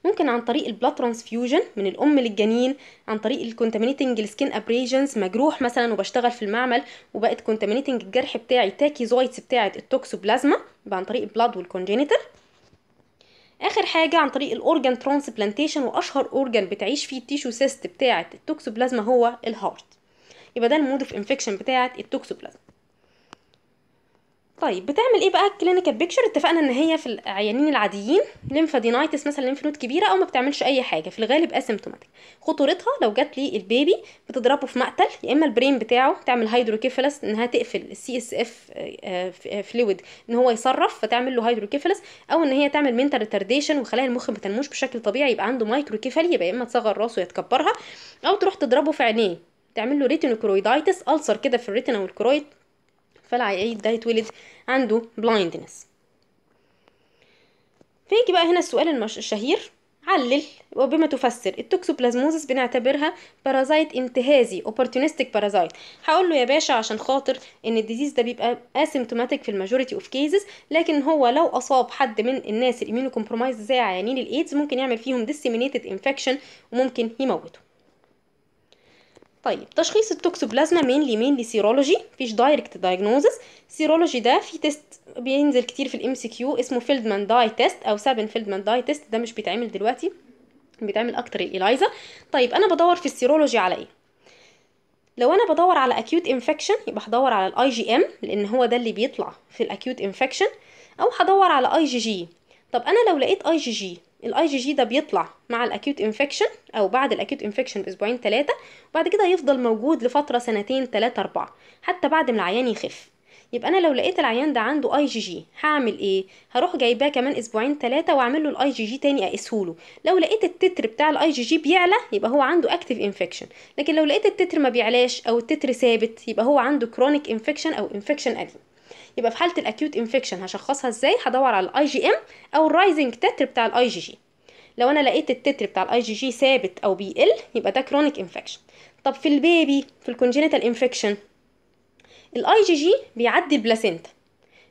ممكن عن طريق البلاد ترانسفيوجن من الام للجنين عن طريق الكونتامينيتنج السكين ابريجنز مجروح مثلا وبشتغل في المعمل وبقت كونتامينيتنج الجرح بتاعي زويتس بتاعه التوكسوبلازما عن طريق البلاد والكونجينيتال اخر حاجه عن طريق الاورجان ترانسبلانتيشن واشهر اورجان بتعيش فيه التيشو سيست بتاعه التوكسوبلازما هو الهارت يبقى ده المود اوف انفكشن بتاعه التوكسوبلازما طيب بتعمل ايه بقى الكلينيكال بيكتشر اتفقنا ان هي في العيانين العاديين ليمفادينايتس مثلا ليمف نود كبيره او ما بتعملش اي حاجه في الغالب اسيمتوماتيك خطورتها لو جات لي البيبي بتضربه في مقتل يا اما البرين بتاعه تعمل هيدروكيفالس انها تقفل السي اس اف فلويد ان هو يصرف فتعمل له هيدروكيفالس او ان هي تعمل منتال ريتارديشن وخلايا المخ ما تنموش بشكل طبيعي يبقى عنده مايكروكيفالي يبقى يا اما تصغر راسه يتكبرها او تروح تضربه في عينيه تعمل له ريتينوكرويدايتس ألسر كده في الريتنا والكرويد فالعيد ده هيتولد عنده بلايندنس فيجي بقى هنا السؤال الشهير علل وبما تفسر التوكسوبلازموزس بنعتبرها بارازايت انتهازي اوبورتونستيك بارازايت هقول له يا باشا عشان خاطر ان الديزيز ده بيبقى اسيمتوماتيك في الماجوريتي اوف كيسز لكن هو لو اصاب حد من الناس الايمينو كومبرومايز زي عيانين الايدز ممكن يعمل فيهم ديسيمينيتد انفكشن وممكن يموته طيب تشخيص التوكسوبلازما مينلي مينلي سيرولوجي مفيش دايركت دايجنوزس سيرولوجي ده في تيست بينزل كتير في الام سي كيو اسمه فيلدمان داي تيست او سابن فيلدمان داي تيست ده مش بيتعمل دلوقتي بيتعمل اكتر الالايزا طيب انا بدور في السيرولوجي على ايه لو انا بدور على اكيوت انفكشن يبقى هدور على الاي جي ام لان هو ده اللي بيطلع في الاكيوت انفكشن او هدور على اي جي جي طب انا لو لقيت اي جي جي الاي جي جي ده بيطلع مع الاكيوت انفكشن او بعد الاكيوت انفكشن باسبوعين ثلاثه وبعد كده هيفضل موجود لفتره سنتين ثلاثه اربعه حتى بعد ما العيان يخف يبقى انا لو لقيت العيان ده عنده اي جي جي هعمل ايه هروح جايباه كمان اسبوعين ثلاثه واعمل له الاي جي جي تاني اقيسهوله لو لقيت التتر بتاع الاي جي جي بيعلى يبقى هو عنده اكتف انفكشن لكن لو لقيت التتر ما بيعلاش او التتر ثابت يبقى هو عنده كرونيك انفكشن او انفكشن قديم يبقى في حاله الاكيوت انفكشن هشخصها ازاي هدور على الاي جي ام او الرايزنج تتر بتاع الاي جي جي لو انا لقيت التتر بتاع الاي جي جي ثابت او بيقل يبقى ده كرونيك انفكشن طب في البيبي في الكونجنيتال انفكشن الاي جي جي بيعدي البلاسينتا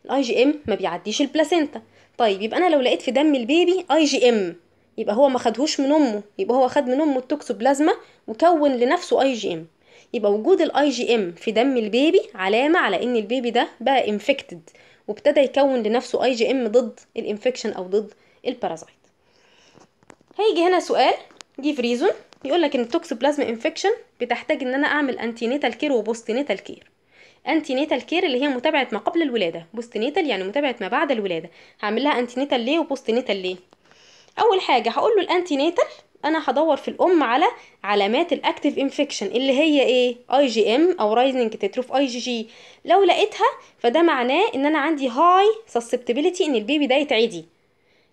الاي جي ام ما بيعديش البلاسينتا طيب يبقى انا لو لقيت في دم البيبي اي جي ام يبقى هو ما خدهوش من امه يبقى هو خد من امه التوكسوبلازما وكون لنفسه اي جي ام يبقى وجود الاي جي ام في دم البيبي علامه على ان البيبي ده بقى انفكتد وابتدى يكون لنفسه اي جي ام ضد الانفكشن او ضد البارازايت هيجي هنا سؤال جيف ريزون يقول لك ان التوكسوبلازما انفكشن بتحتاج ان انا اعمل انتينيتال كير وبوستينيتال كير انتينيتال كير اللي هي متابعه ما قبل الولاده بوستينيتال يعني متابعه ما بعد الولاده هعمل لها انتينيتال ليه وبوستينيتال ليه اول حاجه هقول له الانتينيتال انا هدور في الام على علامات الاكتيف انفكشن اللي هي ايه اي جي ام او رايزنج تتروف اي جي جي لو لقيتها فده معناه ان انا عندي هاي سسبتبيليتي ان البيبي ده يتعدي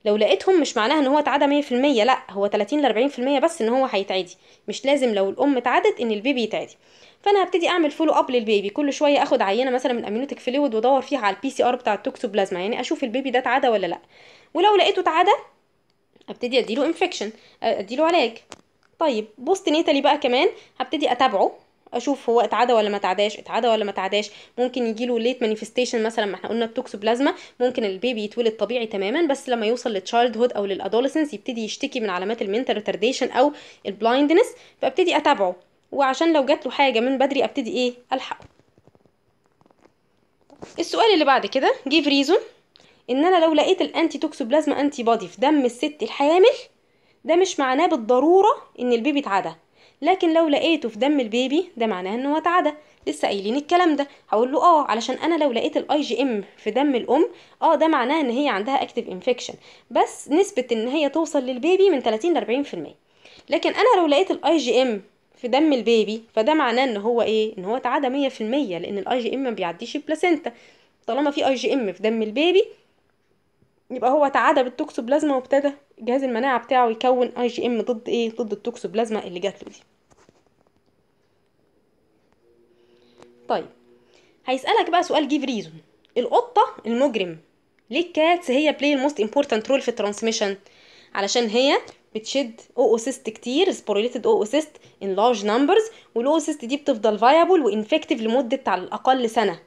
لو لقيتهم مش معناها ان هو اتعدى 100% لا هو 30 ل 40% بس ان هو هيتعدي مش لازم لو الام اتعدت ان البيبي يتعدي فانا هبتدي اعمل فولو اب للبيبي كل شويه اخد عينه مثلا من امينوتك فلويد وادور فيها على البي سي ار بتاع التوكسوبلازما يعني اشوف البيبي ده اتعدى ولا لا ولو لقيته اتعدى ابتدي اديله انفكشن اديله علاج طيب بوست نيتالي بقى كمان هبتدي اتابعه اشوف هو اتعدى ولا ما اتعداش اتعدى ولا ما اتعداش ممكن يجي له ليت مانيفستيشن مثلا ما احنا قلنا التوكسوبلازما ممكن البيبي يتولد طبيعي تماما بس لما يوصل للتشايلد هود او للادوليسنس يبتدي يشتكي من علامات المنتال ريتارديشن او البلايندنس فابتدي اتابعه وعشان لو جات له حاجه من بدري ابتدي ايه الحقه السؤال اللي بعد كده جيف ريزون ان انا لو لقيت الانتي توكسوبلازما انتي بادي في دم الست الحامل ده مش معناه بالضروره ان البيبي اتعدى لكن لو لقيته في دم البيبي ده معناه ان هو اتعدى لسه قايلين الكلام ده هقول له اه علشان انا لو لقيت الاي جي ام في دم الام اه ده معناه ان هي عندها اكتف انفكشن بس نسبه ان هي توصل للبيبي من 30 ل 40% لكن انا لو لقيت الاي جي ام في دم البيبي فده معناه ان هو ايه ان هو اتعدى 100% لان الاي جي ام ما بيعديش البلاسينتا طالما في اي جي ام في دم البيبي يبقى هو تعادى بالتوكسوبلازما وابتدى جهاز المناعه بتاعه يكون اي جي ام ضد ايه ضد التوكسوبلازما اللي جات له دي طيب هيسالك بقى سؤال جيف ريزون القطه المجرم ليه الكاتس هي بلاي الموست امبورتنت رول في الترانسميشن علشان هي بتشد او سيست كتير سبوريليتد سيست ان لارج نمبرز سيست دي بتفضل فايبل وانفكتيف لمده على الاقل سنه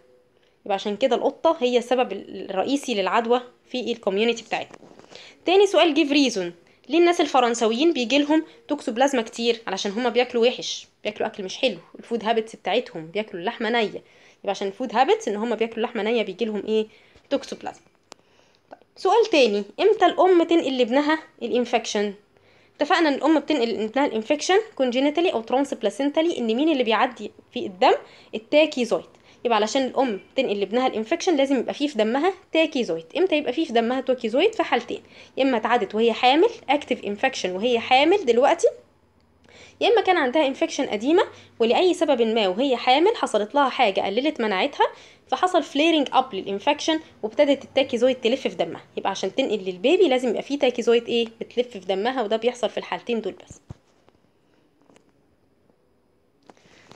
يبقى عشان كده القطه هي السبب الرئيسي للعدوى في الكوميونتي بتاعتنا تاني سؤال جيف ريزون ليه الناس الفرنسويين بيجي لهم توكسوبلازما كتير علشان هما بياكلوا وحش بياكلوا اكل مش حلو الفود هابتس بتاعتهم بياكلوا اللحمه نيه يبقى عشان الفود هابتس ان هما بياكلوا لحمه نيه بيجي لهم ايه توكسوبلازما طيب. سؤال تاني امتى الام تنقل لابنها الانفكشن اتفقنا ان الام بتنقل لابنها الانفكشن كونجينيتالي او ترانس بلاسنتالي ان مين اللي بيعدي في الدم التاكيزويد يبقى علشان الام تنقل لابنها الانفكشن لازم يبقى فيه في دمها تاكيزويد امتى يبقى فيه في دمها تاكيزويد في حالتين يا اما اتعدت وهي حامل اكتف انفكشن وهي حامل دلوقتي يا اما كان عندها انفكشن قديمه ولاي سبب ما وهي حامل حصلت لها حاجه قللت مناعتها فحصل فليرنج اب للانفكشن وابتدت التاكيزويد تلف في دمها يبقى عشان تنقل للبيبي لازم يبقى فيه تاكيزويد ايه بتلف في دمها وده بيحصل في الحالتين دول بس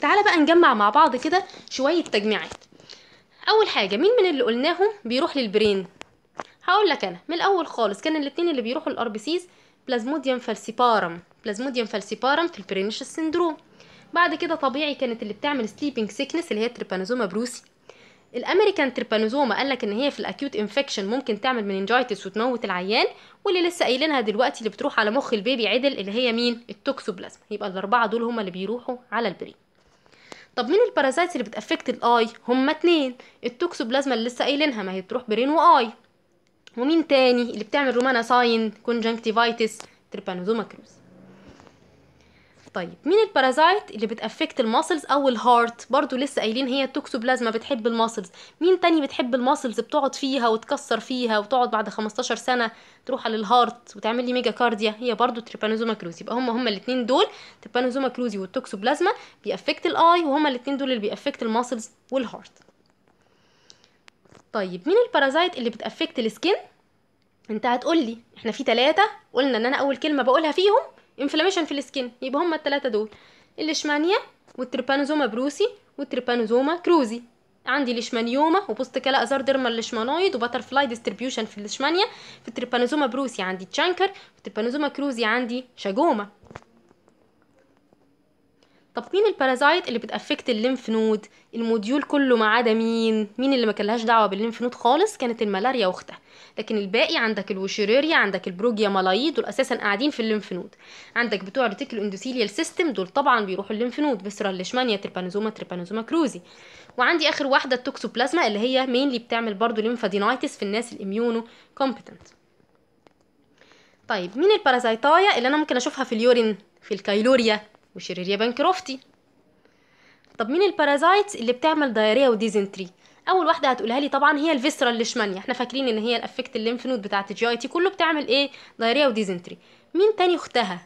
تعالى بقى نجمع مع بعض كده شوية تجميعات اول حاجة مين من اللي قلناهم بيروح للبرين هقول لك انا من الاول خالص كان الاتنين اللي بيروحوا للاربيسيز بلازموديوم فالسيبارم بلازموديوم فالسيبارم في البرينيشس سندروم بعد كده طبيعي كانت اللي بتعمل سليبنج سيكنس اللي هي تريبانوزوما بروسي الامريكان تريبانوزوما قال لك ان هي في الاكيوت انفكشن ممكن تعمل مننجايتس وتموت العيان واللي لسه قايلينها دلوقتي اللي بتروح على مخ البيبي عدل اللي هي مين التوكسوبلازما يبقى الاربعه دول هما اللي بيروحوا على البرين طب مين البارازايتس اللي بتافكت الاي هما اتنين التوكسوبلازما اللي لسه قايلينها ما هي بتروح برين واي ومين تاني اللي بتعمل رومانا ساين كونجنكتيفايتس تريبانوزوما كروز طيب مين البارازايت اللي بتأفكت الماسلز او الهارت برضو لسه قايلين هي التوكسوبلازما بتحب الماسلز مين تاني بتحب الماسلز بتقعد فيها وتكسر فيها وتقعد بعد 15 سنه تروح على الهارت وتعمل لي ميجا كارديا هي برضو تريبانوزوما كروزي يبقى هم هم الاثنين دول تريبانوزوما كروزي والتوكسوبلازما بيأفكت الاي وهما الاثنين دول اللي بيأفكت الماسلز والهارت طيب مين البارازايت اللي بتأفكت السكين انت هتقولي احنا في ثلاثة قلنا ان انا اول كلمة بقولها فيهم انفلاميشن في السكين يبقى هما الثلاثه دول الليشمانيا والتربانوزوما بروسي والتربانوزوما كروزي عندي ليشمانيوما وبوست كلا ازار ديرما ليشمانويد فلاي ديستريبيوشن في الليشمانيا في التريبانوزوما بروسي عندي تشانكر في التريبانوزوما كروزي عندي شاجوما طب مين البارازايت اللي بتافكت الليمف نود الموديول كله ما عدا مين مين اللي ما كلهاش دعوه بالليمف نود خالص كانت الملاريا واختها لكن الباقي عندك الوشيريريا عندك البروجيا مالاي دول اساسا قاعدين في الليمف نود عندك بتوع الريتيكل اندوثيليال سيستم دول طبعا بيروحوا الليمف نود فيسرال ليشمانيا تريبانوزوما تريبانوزوما كروزي وعندي اخر واحده التوكسوبلازما اللي هي اللي بتعمل برضو ليمفادينايتس في الناس الاميونو كومبتنت طيب مين البارازايتايا اللي انا ممكن اشوفها في اليورين في الكايلوريا يا بانكروفتي طب مين البارازايتس اللي بتعمل دايريا وديزنتري اول واحده هتقولها لي طبعا هي الفيسرا الليشمانيا احنا فاكرين ان هي الافكت الليمف نود بتاعه الجي اي تي كله بتعمل ايه دايريا وديزنتري مين تاني اختها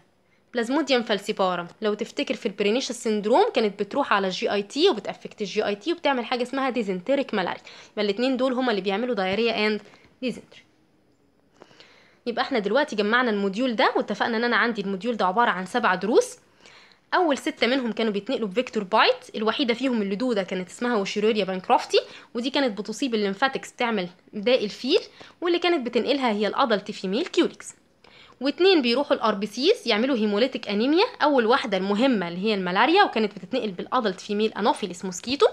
بلازموديوم فالسيبارم لو تفتكر في البرينيش سندروم كانت بتروح على الجي اي تي وبتافكت الجي اي تي وبتعمل حاجه اسمها ديزنتريك مالاري يبقى الاثنين دول هما اللي بيعملوا دايريا اند ديزنتري يبقى احنا دلوقتي جمعنا الموديول ده واتفقنا ان انا عندي الموديول ده عباره عن سبع دروس اول سته منهم كانوا بيتنقلوا بفيكتور بايت الوحيده فيهم اللي دوده كانت اسمها وشيروريا بانكرافتي ودي كانت بتصيب الليمفاتكس بتعمل داء الفيل واللي كانت بتنقلها هي الادلت فيميل كيوليكس واتنين بيروحوا الار يعملوا هيموليتك انيميا اول واحده المهمه اللي هي الملاريا وكانت بتتنقل بالادلت فيميل انوفيلس موسكيتو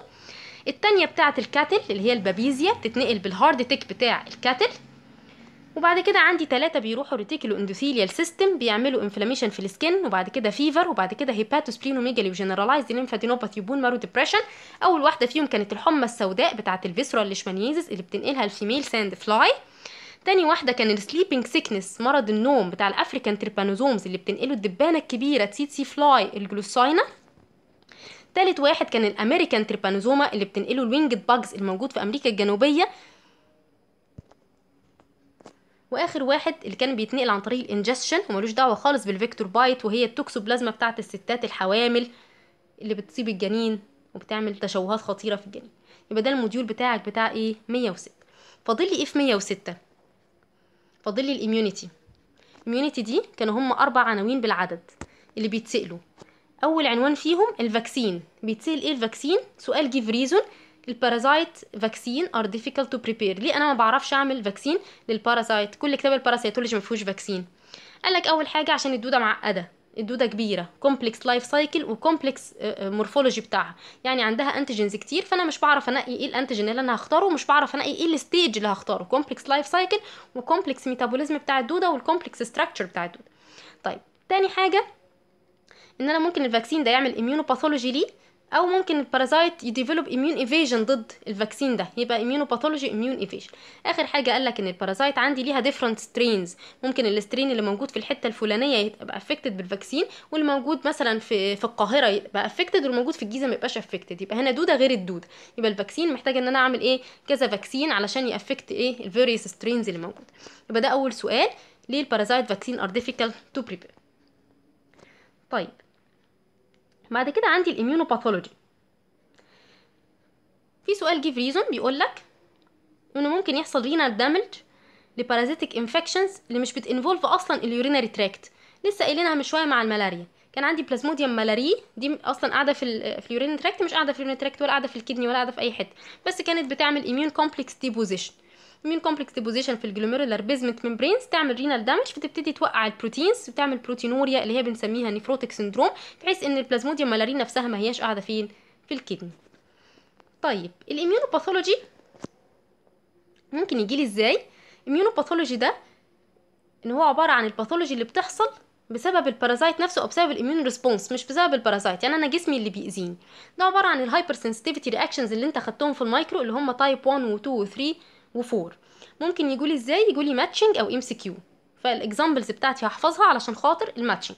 التانية بتاعة الكاتل اللي هي البابيزيا بتتنقل بالهارد تيك بتاع الكاتل وبعد كده عندي ثلاثة بيروحوا ريتيكلو اندوثيليال سيستم بيعملوا انفلاميشن في السكن وبعد كده فيفر وبعد كده هيباتوسبلينوميجالي وجنرالايزد ليمفاتينوباثي وبون مارو ديبريشن اول واحدة فيهم كانت الحمى السوداء بتاعة الفيسرا ليشمانيزس اللي بتنقلها الفيميل ساند فلاي تاني واحدة كان السليبنج سيكنس مرض النوم بتاع الافريكان تريبانوزومز اللي بتنقله الدبانة الكبيرة تسي تسي فلاي الجلوساينا تالت واحد كان الامريكان تريبانوزوما اللي بتنقله الوينجد باجز الموجود في امريكا الجنوبيه واخر واحد اللي كان بيتنقل عن طريق الانجستشن وملوش دعوه خالص بالفيكتور بايت وهي التوكسوبلازما بتاعه الستات الحوامل اللي بتصيب الجنين وبتعمل تشوهات خطيره في الجنين يبقى ده الموديول بتاعك بتاع ايه 106 فاضل لي ايه في 106 فاضل لي الاميونيتي الاميونيتي دي كانوا هم اربع عناوين بالعدد اللي بيتسالوا اول عنوان فيهم الفاكسين بيتسال ايه الفاكسين سؤال جيف ريزون البارازايت فاكسين ار ديفيكلت تو بريبير ليه انا ما بعرفش اعمل فاكسين للبارازايت كل كتاب الباراسيتولوجي ما فيهوش فاكسين قال لك اول حاجه عشان الدوده معقده الدوده كبيره كومبلكس لايف سايكل وكومبلكس مورفولوجي بتاعها يعني عندها انتيجنز كتير فانا مش بعرف انقي ايه الانتيجن اللي انا هختاره ومش بعرف انقي ايه الستيج اللي هختاره كومبلكس لايف سايكل وكومبلكس ميتابوليزم بتاع الدوده والكومبلكس ستراكشر بتاع الدوده طيب تاني حاجه ان انا ممكن الفاكسين ده يعمل اميونوباثولوجي ليه او ممكن البارازايت يديفلوب اميون ايفيجن ضد الفاكسين ده يبقى باثولوجي اميون ايفيجن اخر حاجه قال لك ان البارازايت عندي ليها ديفرنت سترينز ممكن السترين اللي موجود في الحته الفلانيه يبقى افكتد بالفاكسين واللي موجود مثلا في في القاهره يبقى افكتد والموجود في الجيزه ما يبقاش افكتد يبقى هنا دوده غير الدوده يبقى الفاكسين محتاج ان انا اعمل ايه كذا فاكسين علشان يافكت ايه الفيريس سترينز اللي موجوده يبقى ده اول سؤال ليه البارازايت فاكسين ار ديفيكال تو بريبير طيب بعد كده عندي الاميونوباثولوجي في سؤال جيف ريزون بيقول لك انه ممكن يحصل رينال دامج لبارازيتيك انفكشنز اللي مش بتنفولف اصلا اليورينري تراكت لسه قايلينها من شويه مع الملاريا كان عندي بلازموديوم ملاري دي اصلا قاعده في ال في اليورين تراكت مش قاعده في اليورين تراكت ولا قاعده في الكدني ولا قاعده في اي حته بس كانت بتعمل اميون كومبلكس ديبوزيشن مين كومبلكس ديبوزيشن في الجلوميرولار بيزمنت ميمبرينز تعمل رينال دامج فتبتدي توقع البروتينز وتعمل بروتينوريا اللي هي بنسميها نيفروتيك سندروم بحيث ان البلازموديوم مالاري نفسها ما هياش قاعده فين في الكدني طيب الاميونوباثولوجي ممكن يجي لي ازاي الاميونوباثولوجي ده ان هو عباره عن الباثولوجي اللي بتحصل بسبب البارازايت نفسه او بسبب الاميون ريسبونس مش بسبب البارازايت يعني انا جسمي اللي بيأذيني ده عباره عن الهايبر سنسيتيفيتي رياكشنز اللي انت خدتهم في المايكرو اللي هم تايب 1 و2 و3 وفور ممكن يجولي ازاي يجولي ماتشنج او ام سي كيو فالاكزامبلز بتاعتي هحفظها علشان خاطر الماتشنج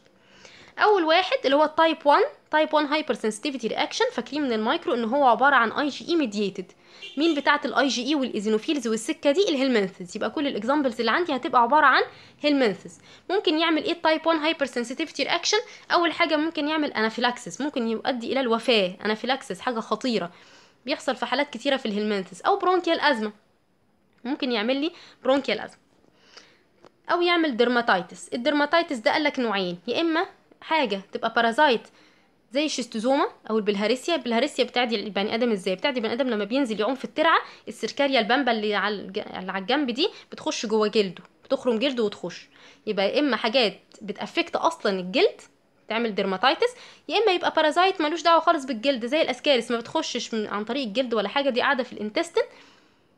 اول واحد اللي هو التايب 1 تايب 1 هايبر سنسيتيفيتي رياكشن فاكرين من المايكرو ان هو عباره عن اي جي اي ميدييتد مين بتاعه الاي جي اي e والايزينوفيلز والسكه دي الهيلمنثز يبقى كل الاكزامبلز اللي عندي هتبقى عباره عن هيلمنثز ممكن يعمل ايه التايب 1 هايبر سنسيتيفيتي رياكشن اول حاجه ممكن يعمل انافيلاكسس ممكن يؤدي الى الوفاه انافيلاكسس حاجه خطيره بيحصل في حالات كتيره في الهيلمنثز او برونكيال ازمه ممكن يعمل لي برونكيال ازمه او يعمل درماتايتس الدرماتايتس ده قالك نوعين يا اما حاجه تبقى بارازايت زي الشيستوزوما او البلهارسيا البلهارسيا بتعدي البني ادم ازاي بتعدي البني ادم لما بينزل يعوم في الترعه السركاريا البامبا اللي على الجنب دي بتخش جوه جلده بتخرم جلده وتخش يبقى يا اما حاجات بتافكت اصلا الجلد تعمل ديرماتايتس يا اما يبقى بارازايت ملوش دعوه خالص بالجلد زي الاسكارس ما بتخشش من عن طريق الجلد ولا حاجه دي قاعده في الانتستين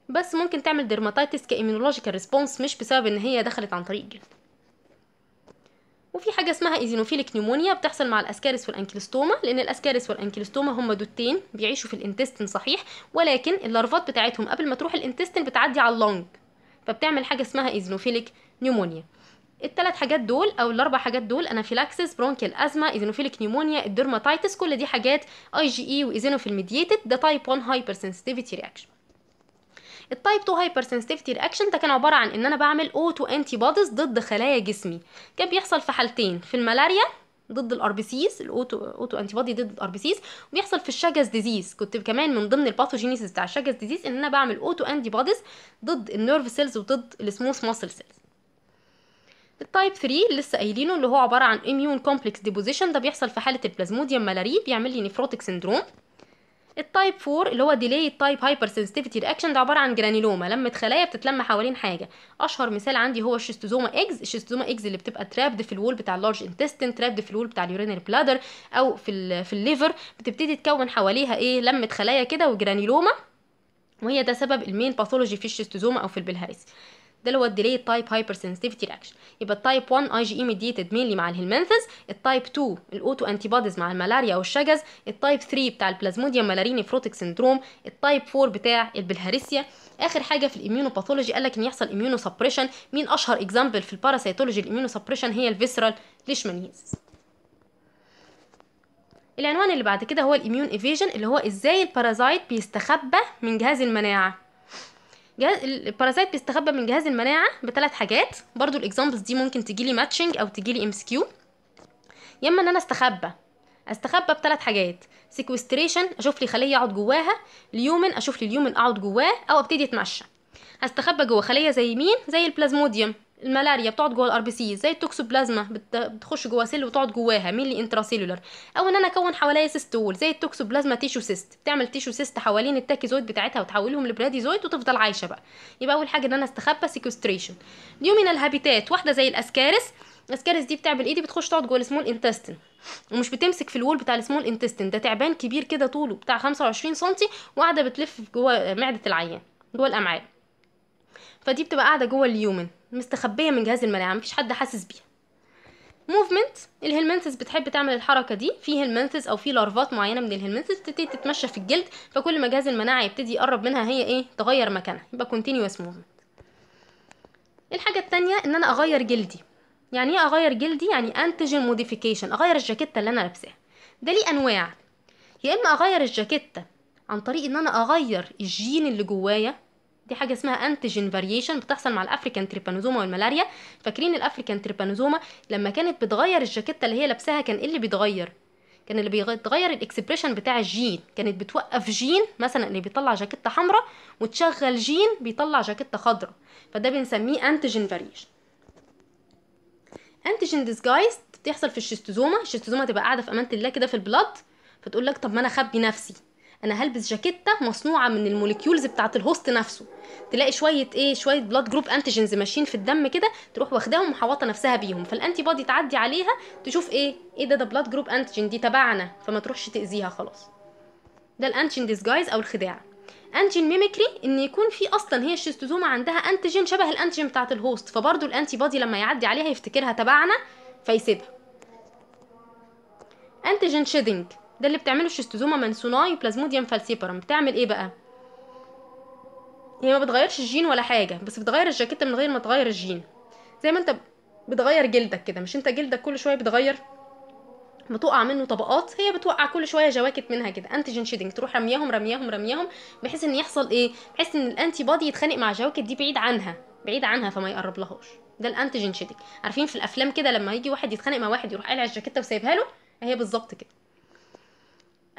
بس ممكن تعمل ديرماتيتس كايمونولوجيكال ريسبونس مش بسبب ان هي دخلت عن طريق الجلد وفي حاجه اسمها ايزينوفيليك نيمونيا بتحصل مع الاسكاريس والانكيلستوما لان الاسكاريس والانكيلستوما هم دوتين بيعيشوا في الانتستين صحيح ولكن اللارفات بتاعتهم قبل ما تروح الانتستين بتعدي على اللونج فبتعمل حاجه اسمها ايزينوفيليك نيمونيا الثلاث حاجات دول او الاربع حاجات دول انافيلاكسس برونكيال ازما ايزينوفيليك نيمونيا الدرماتيتس كل دي حاجات اي جي اي وايزينوفيل ميدييتد ده تايب 1 هايبر سنسيتيفيتي رياكشن التايب 2 هايبر سنسيتيفيتي رياكشن ده كان عباره عن ان انا بعمل اوتو انتي بوديز ضد خلايا جسمي كان بيحصل في حالتين في الملاريا ضد الار بي سيز الاوتو اوتو انتي بودي ضد الار بي سيز وبيحصل في الشجز ديزيز كنت كمان من ضمن الباثوجينيسيس بتاع الشجز ديزيز ان انا بعمل اوتو انتي بوديز ضد النيرف سيلز وضد السموث ماسل سيلز التايب 3 اللي لسه قايلينه اللي هو عباره عن اميون كومبلكس ديبوزيشن ده بيحصل في حاله البلازموديوم مالاري بيعمل لي نيفروتيك سندروم التايب 4 اللي هو ديلي تايب هايبر سنسيتيفيتي رياكشن ده عباره عن جرانيلوما لمه خلايا بتتلم حوالين حاجه اشهر مثال عندي هو الشيستوزوما اكس الشيستوزوما اكس اللي بتبقى ترابد في الوول بتاع اللارج انتستين ترابد في الوول بتاع اليورينري بلادر او في في الليفر بتبتدي تكون حواليها ايه لمه خلايا كده وجرانيلوما وهي ده سبب المين باثولوجي في الشيستوزوما او في البلهارس ده اللي هو الديلي تايب هايبر سنسيتيفيتي رياكشن يبقى التايب 1 اي جي اي ميديتد مينلي مع الهلمنثس التايب 2 الاوتو انتي بوديز مع الملاريا والشجز التايب 3 بتاع البلازموديا مالاريني نيفروتيك سندروم التايب 4 بتاع البلهارسيا اخر حاجه في باثولوجي قال لك ان يحصل ايميونو سبريشن مين اشهر اكزامبل في الباراسيتولوجي الايميونو سبريشن هي الفيسرال ليشمانيز العنوان اللي بعد كده هو الاميون ايفيجن اللي هو ازاي البارازايت بيستخبى من جهاز المناعه جهاز البارازايت بيستخبى من جهاز المناعه بثلاث حاجات برضو الاكزامبلز دي ممكن تجيلي ماتشنج او تجيلي ام اس كيو يا اما ان انا استخبى استخبى بثلاث حاجات سيكوستريشن اشوف لي خليه اقعد جواها اليومن اشوف لي اليومن اقعد جواه او ابتدي اتمشى هستخبى جوه خليه زي مين زي البلازموديوم الملاريا بتقعد جوا الار بي سي زي التوكسوبلازما بتخش جوا سيل وتقعد جواها ميلي انترا انتراسيلولر او ان انا اكون حواليا سيست وول زي التوكسوبلازما تيشو سيست بتعمل تيشو سيست حوالين التاكيزويد بتاعتها وتحولهم لبراديزويد وتفضل عايشه بقى يبقى اول حاجه ان انا استخبى سيكوستريشن دي من الهابيتات واحده زي الاسكارس الاسكارس دي بتعمل ايه دي بتخش تقعد جوه السمول انتستين ومش بتمسك في الوول بتاع السمول انتستين ده تعبان كبير كده طوله بتاع 25 سم وقاعده بتلف جوه معده العيان جوه الامعاء فدي بتبقى قاعده جوه اليومن مستخبيه من جهاز المناعه مفيش حد حاسس بيها موفمنت الهلمنثس بتحب تعمل الحركه دي في هلمنثس او في لارفات معينه من الهلمنثس بتبتدي تتمشى في الجلد فكل ما جهاز المناعه يبتدي يقرب منها هي ايه تغير مكانها يبقى كونتينيوس موفمنت الحاجه الثانيه ان انا اغير جلدي يعني ايه اغير جلدي يعني انتجن موديفيكيشن اغير الجاكيته اللي انا لابساها ده ليه انواع يا اما اغير الجاكيته عن طريق ان انا اغير الجين اللي جوايا دي حاجه اسمها انتيجين فاريشن بتحصل مع الافريكان تريبانوزوما والملاريا فاكرين الافريكان تريبانوزوما لما كانت بتغير الجاكيته اللي هي لابساها كان ايه اللي بيتغير كان اللي بيتغير الاكسبريشن بتاع الجين كانت بتوقف جين مثلا اللي بيطلع جاكيته حمراء وتشغل جين بيطلع جاكيته خضراء فده بنسميه انتيجين فاريشن انتيجين ديسجايز بتحصل في الشيستوزوما الشيستوزوما تبقى قاعده في امانه الله كده في البلاد فتقول لك طب ما انا اخبي نفسي انا هلبس جاكيته مصنوعه من الموليكيولز بتاعه الهوست نفسه تلاقي شويه ايه شويه بلاد جروب انتيجنز ماشيين في الدم كده تروح واخداهم محوطه نفسها بيهم فالانتي بودي تعدي عليها تشوف ايه ايه ده ده بلاد جروب انتيجن دي تبعنا فما تروحش تاذيها خلاص ده الانتيجن ديسجايز او الخداع انتيجين ميميكري ان يكون في اصلا هي الشيستوزوما عندها انتيجين شبه الانتيجين بتاعه الهوست فبرضه الانتي بودي لما يعدي عليها يفتكرها تبعنا فيسيبها انتيجين شيدنج ده اللي بتعمله الشيستوزوما منسوناي بلازموديوم فالسيبرم بتعمل ايه بقى هي ما بتغيرش الجين ولا حاجه بس بتغير الجاكيته من غير ما تغير الجين زي ما انت بتغير جلدك كده مش انت جلدك كل شويه بتغير بتقع منه طبقات هي بتوقع كل شويه جواكت منها كده انتيجين شيدنج تروح رمياهم رمياهم رمياهم بحيث ان يحصل ايه بحيث ان الانتي بادي يتخانق مع جواكت دي بعيد عنها بعيد عنها فما يقرب لهاش ده الانتيجين شيدنج عارفين في الافلام كده لما يجي واحد يتخانق مع واحد يروح قلع الجاكيته وسايبها له هي بالظبط كده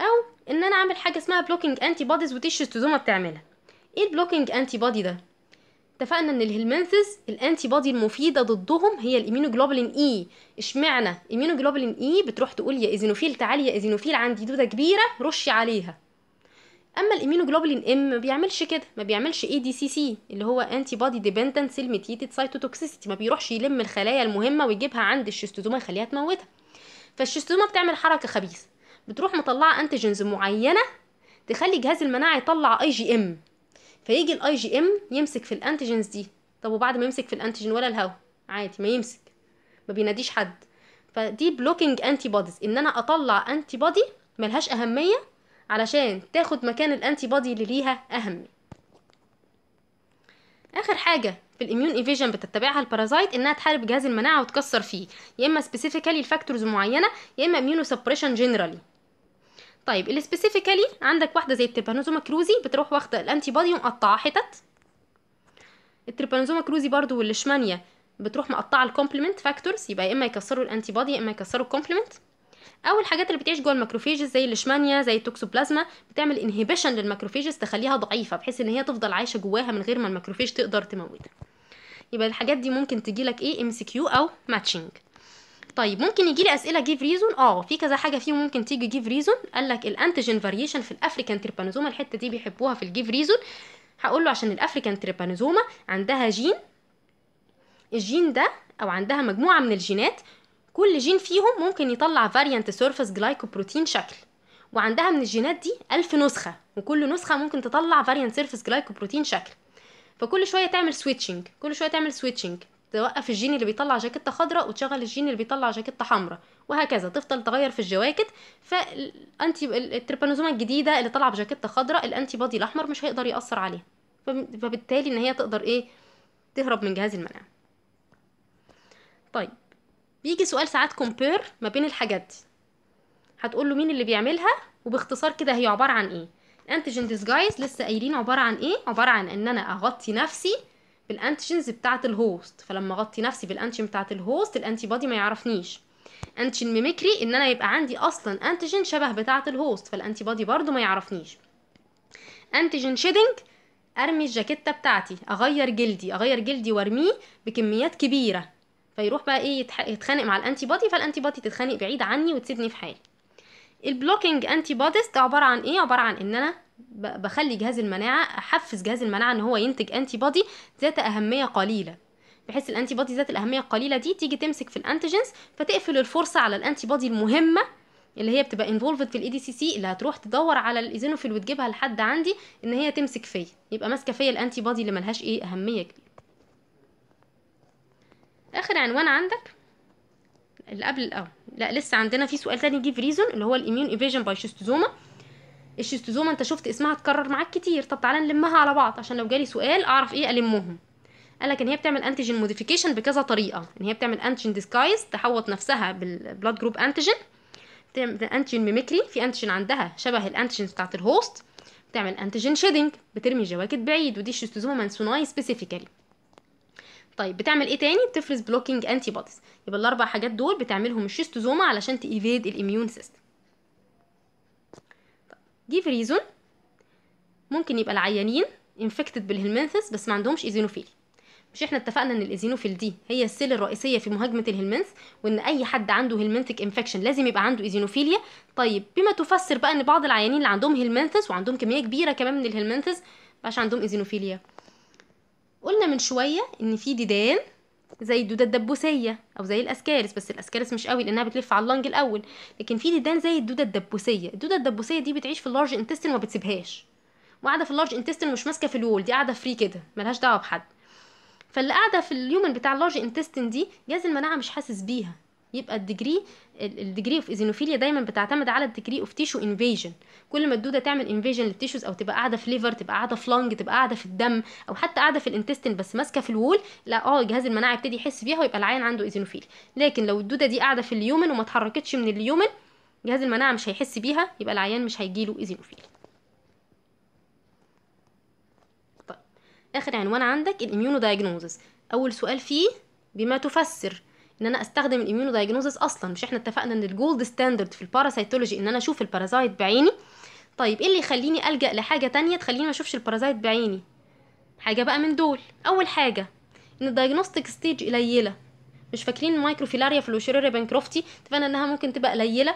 او ان انا اعمل حاجه اسمها بلوكينج انتي بوديز ودي الشيستوزوما بتعملها ايه البلوكينج انتي بودي ده اتفقنا ان الهلمنثس الانتي بودي المفيده ضدهم هي الايمينوجلوبولين اي e. اشمعنى ايميونوجلوبولين اي e بتروح تقول يا ايزينوفيل تعالي يا ايزينوفيل عندي دوده كبيره رشي عليها اما الايمينوجلوبولين ام ما بيعملش كده ما بيعملش اي دي سي سي اللي هو انتي بودي ديبندنت سيل ميتيتد سايتوتوكسيسيتي ما بيروحش يلم الخلايا المهمه ويجيبها عند الشيستوزوما يخليها تموتها فالشيستوزوما بتعمل حركه خبيثه بتروح مطلعه انتيجنز معينه تخلي جهاز المناعه يطلع اي جي ام فيجي الاي جي ام يمسك في الانتيجنز دي طب وبعد ما يمسك في الانتيجين ولا الهوا عادي ما يمسك ما بيناديش حد فدي بلوكينج انتي بوديز ان انا اطلع انتي بودي ملهاش اهميه علشان تاخد مكان الانتي بودي اللي ليها اهميه اخر حاجه في الاميون ايفيجن بتتبعها البارازايت انها تحارب جهاز المناعه وتكسر فيه يا اما سبيسيفيكالي لفاكتورز معينه يا اما اميونو سبريشن جنرالي طيب السبيسيفيكالي عندك واحده زي التربانوزوما كروزي بتروح واخده الانتي بادي ومقطعه حتت التربانوزوما كروزي برضو والليشمانيا بتروح مقطعه الكومبلمنت فاكتورز يبقى يا اما يكسروا الانتي بادي يا اما يكسروا الكومبلمنت او الحاجات اللي بتعيش جوه الماكروفيجز زي الليشمانيا زي التوكسوبلازما بتعمل انهبيشن للماكروفيجز تخليها ضعيفه بحيث ان هي تفضل عايشه جواها من غير ما الماكروفيج تقدر تموتها يبقى الحاجات دي ممكن تجيلك ايه ام سي كيو او ماتشنج طيب ممكن يجي لي اسئله جيف ريزون اه في كذا حاجه فيهم ممكن تيجي جيف ريزون قال لك الانتيجين فاريشن في الافريكان تريبانوزوما الحته دي بيحبوها في الجيف ريزون هقول له عشان الافريكان تريبانوزوما عندها جين الجين ده او عندها مجموعه من الجينات كل جين فيهم ممكن يطلع فاريانت سيرفس جلايكوبروتين شكل وعندها من الجينات دي ألف نسخة وكل نسخة ممكن تطلع فاريانت سيرفس جلايكوبروتين شكل فكل شوية تعمل سويتشنج كل شوية تعمل سويتشنج توقف الجين اللي بيطلع جاكيته خضراء وتشغل الجين اللي بيطلع جاكيته حمراء وهكذا تفضل تغير في الجواكت فالانتي التريبانوزوما الجديده اللي طالعه بجاكيته خضراء الانتي بادي الاحمر مش هيقدر ياثر عليها فبالتالي ان هي تقدر ايه تهرب من جهاز المناعه طيب بيجي سؤال ساعات كومبير ما بين الحاجات دي هتقول له مين اللي بيعملها وباختصار كده هي عباره عن ايه الانتيجين ديسجايز لسه قايلين عباره عن ايه عباره عن ان انا اغطي نفسي بالانتيجنز بتاعه الهوست فلما اغطي نفسي بالانتيجن بتاعه الهوست الانتي بودي ما يعرفنيش انتيجن ميميكري ان انا يبقى عندي اصلا انتيجن شبه بتاعه الهوست فالانتي بودي برده ما يعرفنيش انتيجن شيدنج ارمي الجاكيته بتاعتي اغير جلدي اغير جلدي وارميه بكميات كبيره فيروح بقى ايه يتخانق مع الانتي بودي فالانتي بودي تتخانق بعيد عني وتسيبني في حالي البلوكينج انتي بوديز ده عباره عن ايه عباره عن ان انا بخلي جهاز المناعه احفز جهاز المناعه ان هو ينتج انتي بودي ذات اهميه قليله بحيث الانتي بودي ذات الاهميه القليله دي تيجي تمسك في الانتيجنز فتقفل الفرصه على الانتي بودي المهمه اللي هي بتبقى انفولفد في الاي دي سي سي اللي هتروح تدور على الايزينوفيل وتجيبها لحد عندي ان هي تمسك فيا يبقى ماسكه فيا الانتي بودي اللي ملهاش ايه اهميه كبيره اخر عنوان عندك اللي قبل الاول آه، لا لسه عندنا في سؤال تاني جيف ريزون اللي هو الاميون ايفيجن باي شيستوزوما الشيستوزوما انت شفت اسمها اتكرر معاك كتير طب تعالى نلمها على بعض عشان لو جالي سؤال اعرف ايه المهم قال لك ان هي بتعمل انتيجين موديفيكيشن بكذا طريقه ان هي بتعمل انتيجين ديسكايز تحوط نفسها بالبلاد جروب انتيجين بتعمل انتيجين ميميكري في انتيجين عندها شبه الانتيجين بتاعت الهوست بتعمل انتيجين شيدنج بترمي جواكت بعيد ودي الشيستوزوما مانسوناي سبيسيفيكالي طيب بتعمل ايه تاني بتفرز بلوكينج انتي بوديز يبقى الاربع حاجات دول بتعملهم الشيستوزوما علشان تيفيد الاميون سيستم جيف ريزون ممكن يبقى العيانين انفكتد بالهلمنثس بس ما عندهمش ايزينوفيليا مش احنا اتفقنا ان الايزينوفيل دي هي السيل الرئيسيه في مهاجمه الهلمنث وان اي حد عنده هلمنتك انفكشن لازم يبقى عنده ايزينوفيليا طيب بما تفسر بقى ان بعض العيانين اللي عندهم هلمنثس وعندهم كميه كبيره كمان من الهلمنثس مبقاش عندهم ايزينوفيليا قلنا من شويه ان في ديدان زي الدودة الدبوسية أو زي الأسكارس بس الأسكارس مش قوي لأنها بتلف على اللنج الأول لكن في ديدان زي الدودة الدبوسية الدودة الدبوسية دي بتعيش في اللارج انتستين وما بتسيبهاش وقاعدة في اللارج انتستين مش ماسكة في الوول دي قاعدة فري كده ملهاش دعوة بحد فاللي قاعدة في اليومن بتاع اللارج انتستين دي جهاز المناعة مش حاسس بيها يبقى الديجري الديجري اوف ايزينوفيليا دايما بتعتمد على الديجري اوف تيشو انفيجن كل ما الدوده تعمل انفيجن للتيشوز او تبقى قاعده في ليفر تبقى قاعده في لنج تبقى قاعده في الدم او حتى قاعده في الانتستين بس ماسكه في الوول لا اه جهاز المناعه يبتدي يحس بيها ويبقى العيان عنده ايزينوفيليا لكن لو الدوده دي قاعده في اليومن وما اتحركتش من اليومن جهاز المناعه مش هيحس بيها يبقى العيان مش هيجيله ايزينوفيليا طيب اخر عنوان عندك الاميونو دايجنوزز اول سؤال فيه بما تفسر ان انا استخدم الاميونو دايجنوزس اصلا مش احنا اتفقنا ان الجولد ستاندرد في الباراسيتولوجي ان انا اشوف البارازايت بعيني طيب ايه اللي يخليني الجا لحاجه تانية تخليني ما اشوفش البارازايت بعيني حاجه بقى من دول اول حاجه ان الدايجنوستيك ستيج قليله مش فاكرين المايكروفيلاريا في فلوشيريا بانكروفتي اتفقنا انها ممكن تبقى قليله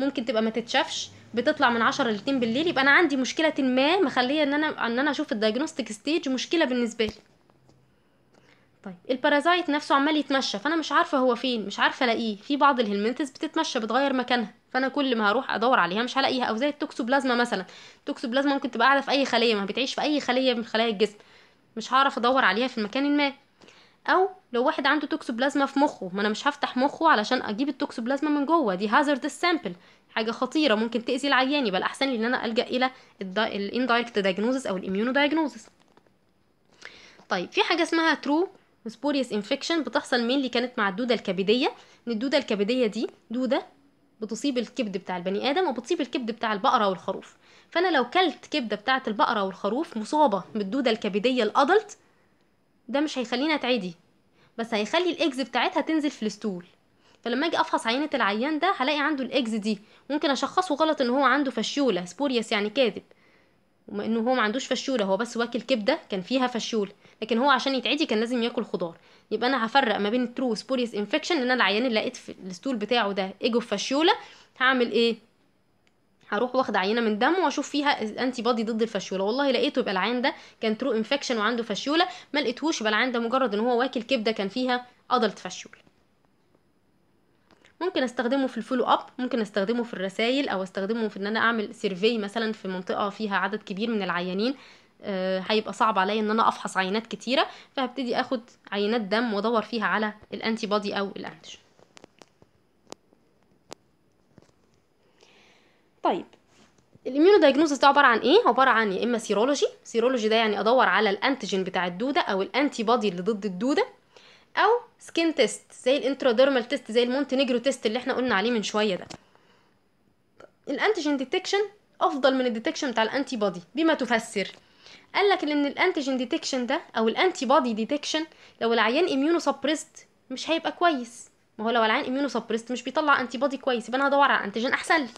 ممكن تبقى ما تتشافش بتطلع من 10 ل 2 بالليل يبقى انا عندي مشكله ما مخليه ان انا ان انا اشوف الدايجنوستيك ستيج مشكله بالنسبه لي طيب البارازايت نفسه عمال يتمشى فانا مش عارفه هو فين مش عارفه الاقيه في بعض الهلمنتس بتتمشى بتغير مكانها فانا كل ما هروح ادور عليها مش هلاقيها او زي التوكسوبلازما مثلا التوكسوبلازما ممكن تبقى قاعده في اي خليه ما بتعيش في اي خليه من خلايا الجسم مش هعرف ادور عليها في مكان ما او لو واحد عنده توكسوبلازما في مخه ما انا مش هفتح مخه علشان اجيب التوكسوبلازما من جوه دي هازارد سامبل حاجه خطيره ممكن تاذي العيان يبقى الاحسن لي ان انا الجا الى الاندايركت دايجنوزس او الاميونو دايجنوزس طيب في حاجه اسمها ترو سبوريوس انفكشن بتحصل مين اللي كانت مع الدوده الكبديه ان الدوده الكبديه دي دوده بتصيب الكبد بتاع البني ادم وبتصيب الكبد بتاع البقره والخروف فانا لو كلت كبده بتاعه البقره والخروف مصابه بالدوده الكبديه الادلت ده مش هيخليني اتعدي بس هيخلي الاكز بتاعتها تنزل في الستول فلما اجي افحص عينه العيان ده هلاقي عنده الاكز دي ممكن اشخصه غلط ان هو عنده فشيوله سبوريوس يعني كاذب وما انه هو ما عندوش فشوله هو بس واكل كبده كان فيها فشول لكن هو عشان يتعدي كان لازم ياكل خضار يبقى انا هفرق ما بين ترو سبوريس انفكشن ان انا العيان اللي لقيت في الستول بتاعه ده ايجو فشوله هعمل ايه هروح واخد عينه من دمه واشوف فيها الانتي بادي ضد الفشوله والله لقيته يبقى العيان ده كان ترو انفكشن وعنده فشوله ما لقيتهوش يبقى العيان ده مجرد ان هو واكل كبده كان فيها ادلت فشوله ممكن استخدمه في الفولو اب ممكن استخدمه في الرسائل او استخدمه في ان انا اعمل سيرفي مثلا في منطقه فيها عدد كبير من العيانين آه، هيبقى صعب عليا ان انا افحص عينات كتيره فهبتدي اخد عينات دم وادور فيها على الانتي بودي او الانتيجين طيب الاميونو دايجنوستس ده عباره عن ايه عباره عن يا اما سيرولوجي سيرولوجي ده يعني ادور على الانتيجين بتاع الدوده او الانتي بودي اللي ضد الدوده او سكين تيست زي الانتروديرمال تيست زي المونتينيجرو تيست اللي احنا قلنا عليه من شويه ده الانتيجين ديتكشن افضل من الديتكشن بتاع الانتي بودي بما تفسر قال لك ان الانتيجين ديتكشن ده او الانتي بودي ديتكشن لو العيان اميونو سبريست مش هيبقى كويس ما هو لو العيان اميونو سبريست مش بيطلع انتي بودي كويس يبقى انا هدور على انتيجين احسن لي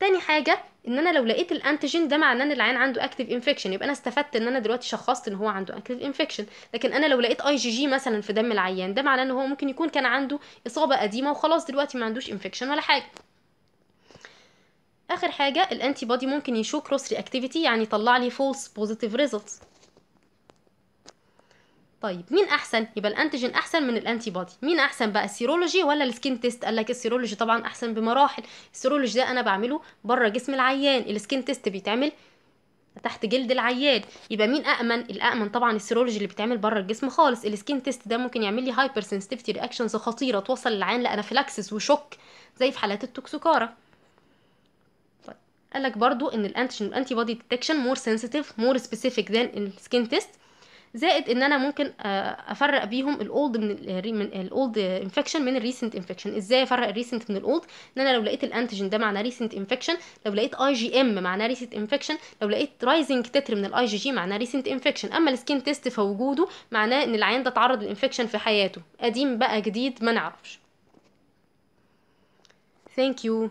تاني حاجه ان انا لو لقيت الانتيجين ده معناه ان العيان عنده اكتيف انفكشن يبقى انا استفدت ان انا دلوقتي شخصت ان هو عنده اكتيف انفكشن لكن انا لو لقيت اي جي جي مثلا في دم العيان ده معناه ان هو ممكن يكون كان عنده اصابه قديمه وخلاص دلوقتي ما عندوش انفكشن ولا حاجه اخر حاجه الانتي بودي ممكن يشو كروس رياكتيفيتي يعني يطلع لي فولس بوزيتيف ريزلتس طيب مين احسن يبقى الانتيجين احسن من الانتي بودي مين احسن بقى السيرولوجي ولا السكين تيست قال لك السيرولوجي طبعا احسن بمراحل السيرولوجي ده انا بعمله بره جسم العيان السكين تيست بيتعمل تحت جلد العيان يبقى مين امن الامن طبعا السيرولوجي اللي بيتعمل بره الجسم خالص السكين تيست ده ممكن يعمل لي هايبر سنسيتيفيتي رياكشنز خطيره توصل للعيان لانافلاكسس وشوك زي في حالات التوكسوكارا طيب قال لك برضو ان الانتيجين والانتي بودي ديتكشن مور سنسيتيف مور سبيسيفيك ذان السكين تيست زائد ان انا ممكن آه، افرق بيهم الاولد من الاولد انفكشن من الريسنت انفكشن ازاي افرق الريسنت من الاولد ان انا لو لقيت الانتيجين ده معناه ريسنت انفكشن لو لقيت اي جي ام معناه ريسنت انفكشن لو لقيت رايزنج تتر من الاي جي جي معناه ريسنت انفكشن اما السكين تيست فوجوده معناه ان العيان ده اتعرض للانفكشن في حياته قديم بقى جديد ما نعرفش Thank you.